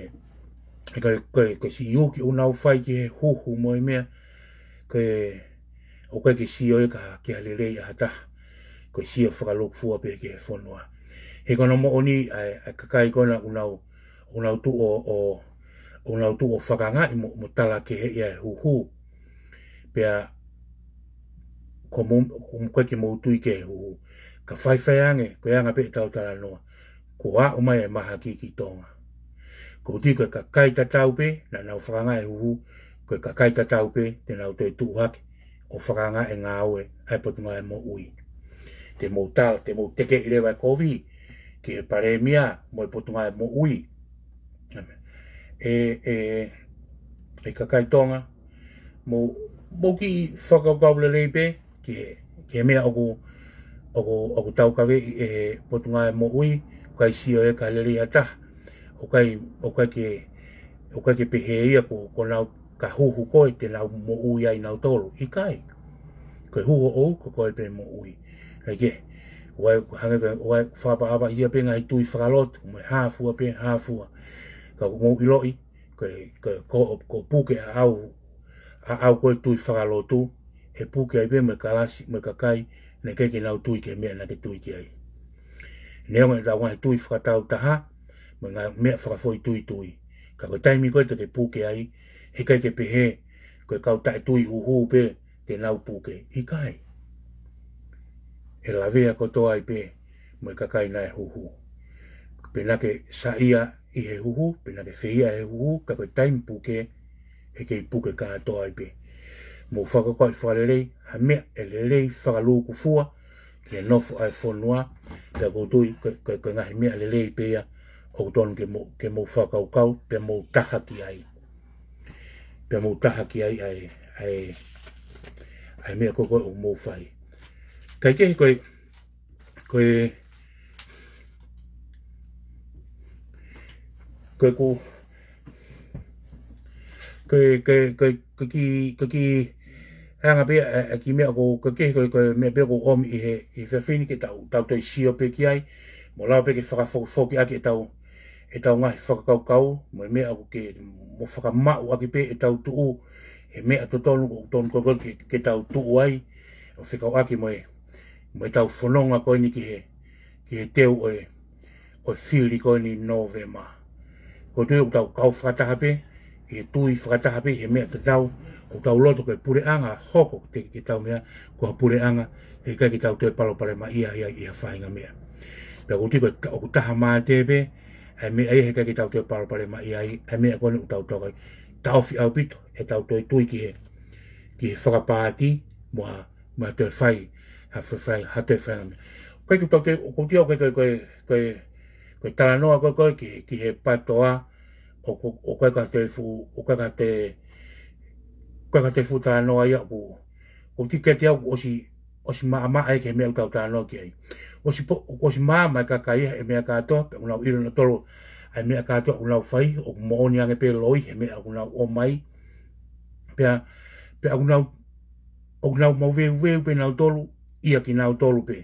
he koe, koe, koe si iu ki unau fai ki he huhu moe mea. Koe, o koe ke si oe ka ki halelei a hata. Koe si o whakalok fua pe ki he fonua. He kona mo oni a ai kakai kona unau, unau tu o, o, unau tu o whakanga i mo, mo tala ki he ia huhu. Pea, ko mo, ko mo koe ki mo utu i ke huhu. Ka whaiwhai ange, koe anga pe i e tau tala noa ko a o mai e maha ki ki tonga. Ko ti koe ka kaita taupe, na nau whakanga e huhu, koe ka kaita taupe, te nau te tuhake, o whakanga e ngā aue, ai potu e mo ui. Te mou tau, te mou teke i rewa kovi, ki e pare mia, mo e potu e mo ui. E, e, e, ka kai tonga, mo, mo ki whakakaule leipe, ki, ki e mea oku, oku, oku tau kawe, e potu e mo ui, kai si o e ka lere ia ta o kai o kai ke o kai ke pehe ia ko ko na ka hu ko i te lau mo ui ai nau tolo i kai ko huhu o ko ko pe mo ui ai ke wai hanga ka wai whapa hapa ia penga i tui whakalotu mai hafua pe hafua ka ngō i loi ko ko ko ko pu ke au a au ko tu fa lo tu e puke ai be me kalasi me kakai ne ke ke na tu ke me na ke tu ke ai leo ngai tau ngai tui whakatau taha, ma ngai mea whakafoi tui tui. Ka koe taimi koe te te pūke ai, he kai ke pehe, koe kau tae tui uhu pe te nau pūke i kai. E lavea ko toa i pe, mo i e kakai nai huhu. Penake sa ia i he ke penake feia he huhu, ka koe taimi pūke, e kei pūke kaha toa i pe. Mo whakakoi whalelei, ha mea e lelei whakalu kufua, ke nofo ai fonua pe ko tu ke ke ngai mi ale lei pe o ton ke mo ke mo fa kau kau pe mo taha ki ai pe mo taha ki ai ai ai ai me ko ko mo fai kai ke ko ko ko ko ko ko ko ko ko ko hanga pe a eh, eh, ki mea ko ke ke ko ko me pe ko om i he i fe fini ke tau tau toi sio pe ki ai mo la pe ke fa fo fo ake tau e tau ngai fa kau kau mo e me a ko ke mo fa ka ake pe e tau tu e me a to ton ko ton ko ko ke tau tu ai o fe kau ake mo e mo e tau fo longa ko ni ki he ki he te u e o fili ni nove ma ko tu tau kau fa pe e tui whakataha pe he mea te tau, o tau loto ke pure anga, hoko te ki tau mea, ko ha pure anga, he kai ki tau te palo pare ma ia ia ia whainga mea. Pea kuti ko o ku taha maa te pe, e mea ia he kai ki tau te palo pare ma ia ia, e mea kone u tau tau kai, tau au pito, e tau toi tui ki he, ki he whakapāti, mua, mua te whai, ha te whai, ha te whai mea. Kai ki tau te, o kuti au kai kai kai, kai tala noa kai kai, ki he patoa, kai, o koe ka te fu, o koe ka te, koe ka te fu tā noa i aku. O ti te te aku o si, o si maa maa e ke mea utau tā noa ki ai. O si, o si maa mai ka kai e mea kātoa, pe unau iru na tolo, ai mea kātoa unau whai, o mooni ange pe loi, he mea unau o mai. Pea, pe unau, o unau mau veu veu pe nau tolo, ia ki nau tolo pe.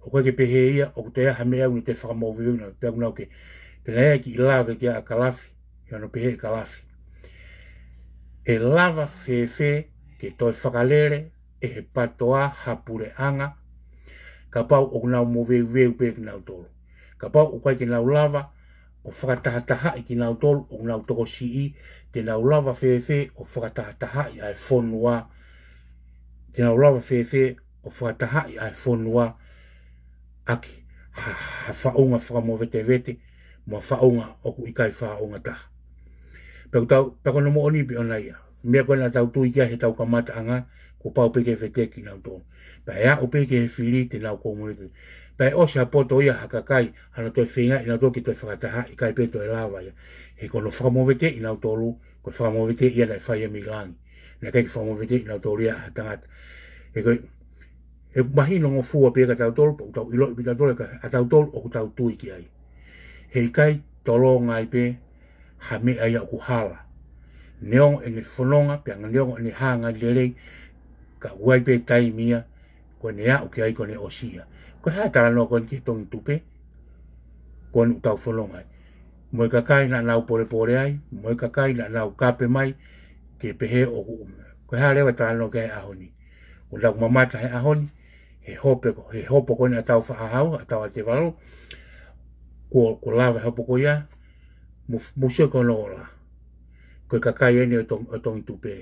O koe ke pehe ia, o te ha mea unu te whakamau veu, pe unau ke. Pea, pele ki lava ki a kalafi, i ono pehe kalafi. E lava fefe ke toi whakalere e he patoa hapure anga, ka pau o nau mo veu veu pe ki nau tolu. Ka pau o kai ki nau lava, o whakatahataha i ki nau tolu o nau toko si i, te nau lava fefe o whakatahataha i ai fonua, te nau lava fefe o whakatahataha i ai fonua, aki, ha, ha, ha, ha, ma faunga o ku ikai faunga ta. Pe tau pe ko mo oni bion lai. Me ko na tau tu ia he tau ka mata anga ku pau pe ke fete ki na to. Pe ya o pe ke fili te na ko mo. Pe o sha po to ia hakakai ana to fenga ina to ki to fata ha ikai pe to ela vai. He ko no famo vete ina to lu ko famo vete ia na fai mi lang. Na kai famo vete ina to ria hatangat. He ko he mahi no fua pe ka tau to po tau ilo bi ka tau to ka tau to o tau tu ki ai hei kai tolo ngai pe ha me ai aku hala. Neong e ne fononga pe anga neong e ne hanga lelei ka uai pe tai mia ko ne a uke ai ko ne osia. Ko hea tala no koni ki tongi tupe ko anu tau fononga. Moe kakai na nau pore pore ai, moe kakai na nau kape mai ke pehe o kuunga. Ko hea lewa tala no kai ahoni. O lau mamata he ahoni, he hopo ko ne atau faahau, atau atevalo, ko ko lava e ha poko ya mo mo se ko no la ko e ka ni to to tu pe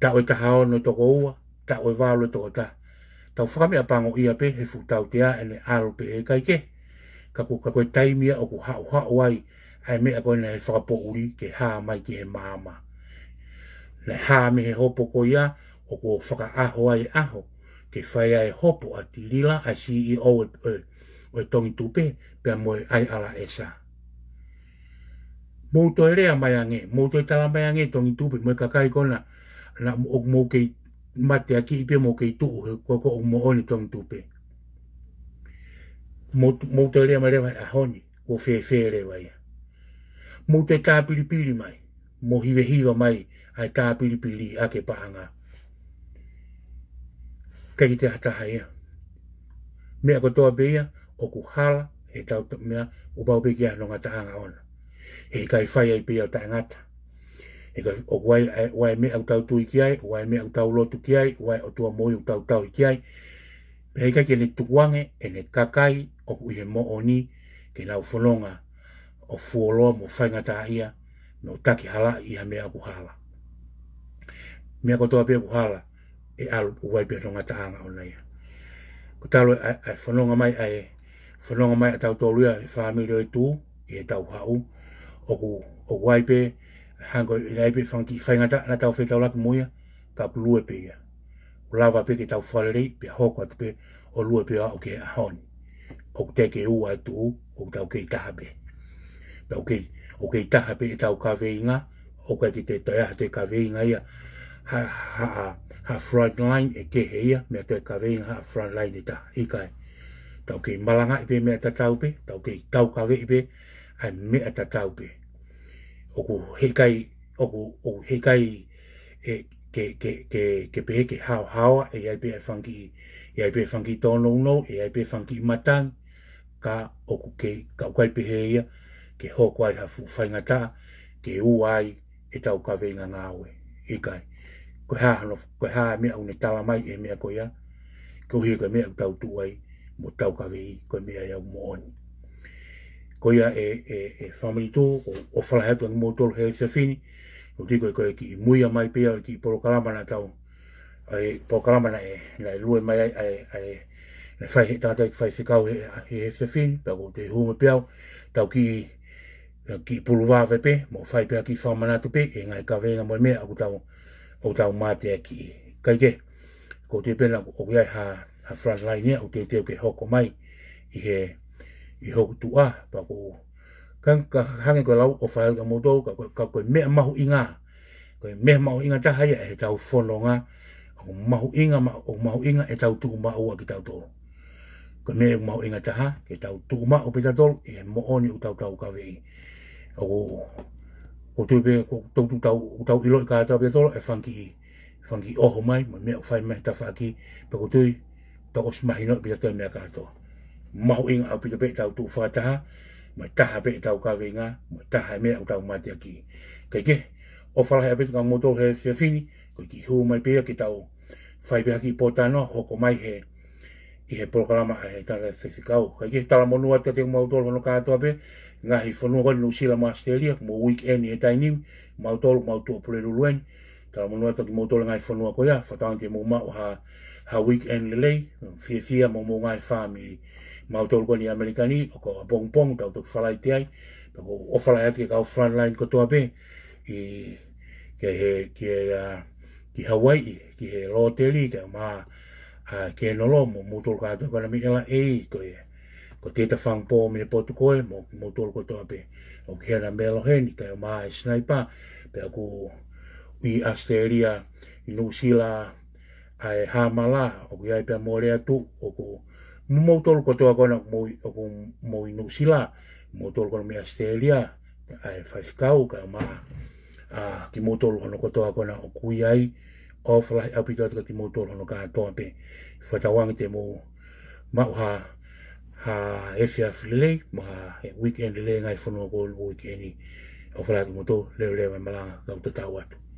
ta o ka ha no to ko wa ta o va lo to ta ta fa mi pa ngo ia pe he fu ta o te a ele al pe e ke ka ko ka ko tai mi o ko ha ha wai ai me ko na fa po uri ke ha mai ke mama le ha mi he hopo ko ya o ko fa ka aho ai aho ke fa ai hopo atilila a CEO e eh, o e tongi tupe pe a moe ai ala e sa. Mouto e rea mai ange, mouto e tala mai ange tongi tupe, moe kakai kona, na o mo ke mate aki i pe mo ke tu he ko ko mo oni tong tupe mo mo tele mare wa honi o fe fe re wa ya mo e te ka pili pili mai mo hi ve mai ai ka pili pili a ke pa nga ka ki te ata ha ya me ko to be ya o ku hala he tau tuk mea u pau piki anu ngata anga ona. He kai fai ai pia ta ngata. He kai o wai, wai me au tau tui ki ai, wai me au tau lotu ki ai, wai o tua moi au tau tau ki ai. He kai ke ne tukuange e ne kakai o ku ihe mo oni ke nau fononga o fuoloa mo fai ngata ia no taki hala ia mea ku hala. Mea kotoa pia ku hala e alu wai pia ngata anga ona ia. Ko ai, fononga mai ai whanonga mai a tau tō rua i e whānui roi tū, i e tau hau, o ku o waipe, hango i naipe, whanki i whaingata, na tau whi tau laku muia, ka pu lua pe ia. O lava pe te tau whalerei, pe hoko atu pe, o lua pe a o ke ahoni. O ku teke ua e tū, o ku tau kei taha pe. Pe o kei, taha pe e tau kaveinga, o kei ki te toiaha te kaveinga ia, ha, ha, ha, ha front line e ke he ia, mea te kaveinga ha front line e i e kai tau kei malanga i pe mea ta tau pe, tau kei tau kawe i ai mea ta tau pe. Oku hekai, oku, oku heikai, e, ke, ke, ke, ke pehe ke hao hao e ai pe a whanki, e ai pe whanki tono uno, e ai pe whanki matang, ka oku ke kaukai pehe ia, ke hoko ai hafu whaingata, ke uai e tau kawe i ngā ngāwe, i kai. Koe hā, koe hā mea une tala mai e mea koe ia, ke uhi koe mea u tau tuai, mo tau ka vei ko me ia mo on ko ia e e e family to o o fala hatu ngi motor he se fini o tiko ko ki muia mai pe ia ki poro kalama na tau ai poro kalama na e na lue mai ai ai na fai he tata ki fai sikau he he se fini pa ko te hu me pe ia tau ki na ki pulu va ve mo fai pe ki fama na pe e ngai ka vei mo me aku tau o tau mate aki kai ke ko te pena o ia ha a front line ya o ke ke ke hoko mai i he i ho tu a pa ko kan ka hange ko lau o fail ga modo ka ka ko me ma inga ko me ma inga ta haya e ta u fono nga o ma inga ma o ma inga e ta u tu ma o ki ta u to ko me ma inga ta ha ke ta u tu ma o pe tol e mo oni u tau u ta u ka ve o ko te be ko tu tau ta u ilo ka ta pe tol e funky funky o ho mai me me fai me ta faki pe ko e te to os mahino bi to me ka to mau ing au pito pe ta tu fa ta ma ta ha pe ta ka venga ma ta ha me au ta ma ti ki o fa ha pe ka moto he se fini ko ki hu mai pe ki ta o fa pe ki pota no ho mai he i he programa he ta le se si ka o ke ta la monu ta te mau to no ka to pe nga hi no no si la ma ste mo week end e ta ni mau to mau to pro lu ta la monu ta ki mau to nga hi mo ma o ha ha weekend le lei fiefia fi mo mo mai family ma to ko ni americani o ko bong bong ta to falai te ai o falai te ka front line ko to ape i ke he ke a ki hawaii ki he roteli ka ma a ke no lo mo mo to ka to ko ni la e ko e ko te ta fang po me po to ko e mo mo to ko to o ke na melo he ni ka ma e sniper pe ko i Asteria, i zealand ae hamala o ki ai pia atu o ko mumau tolu ko tewa kona o ko mō inu sila mō tolu kona mi Australia ae whaifikau ka ma ki mō tolu kona ko tewa kona o kui ai o whalahi api tātu ka ki mō tolu kona ka atoa pe whatawangi te mō mau ha ha efi afilei ma weekend le ngai whanua ko weekend o whalahi ki mō tolu leo leo mai malanga ka utatau atu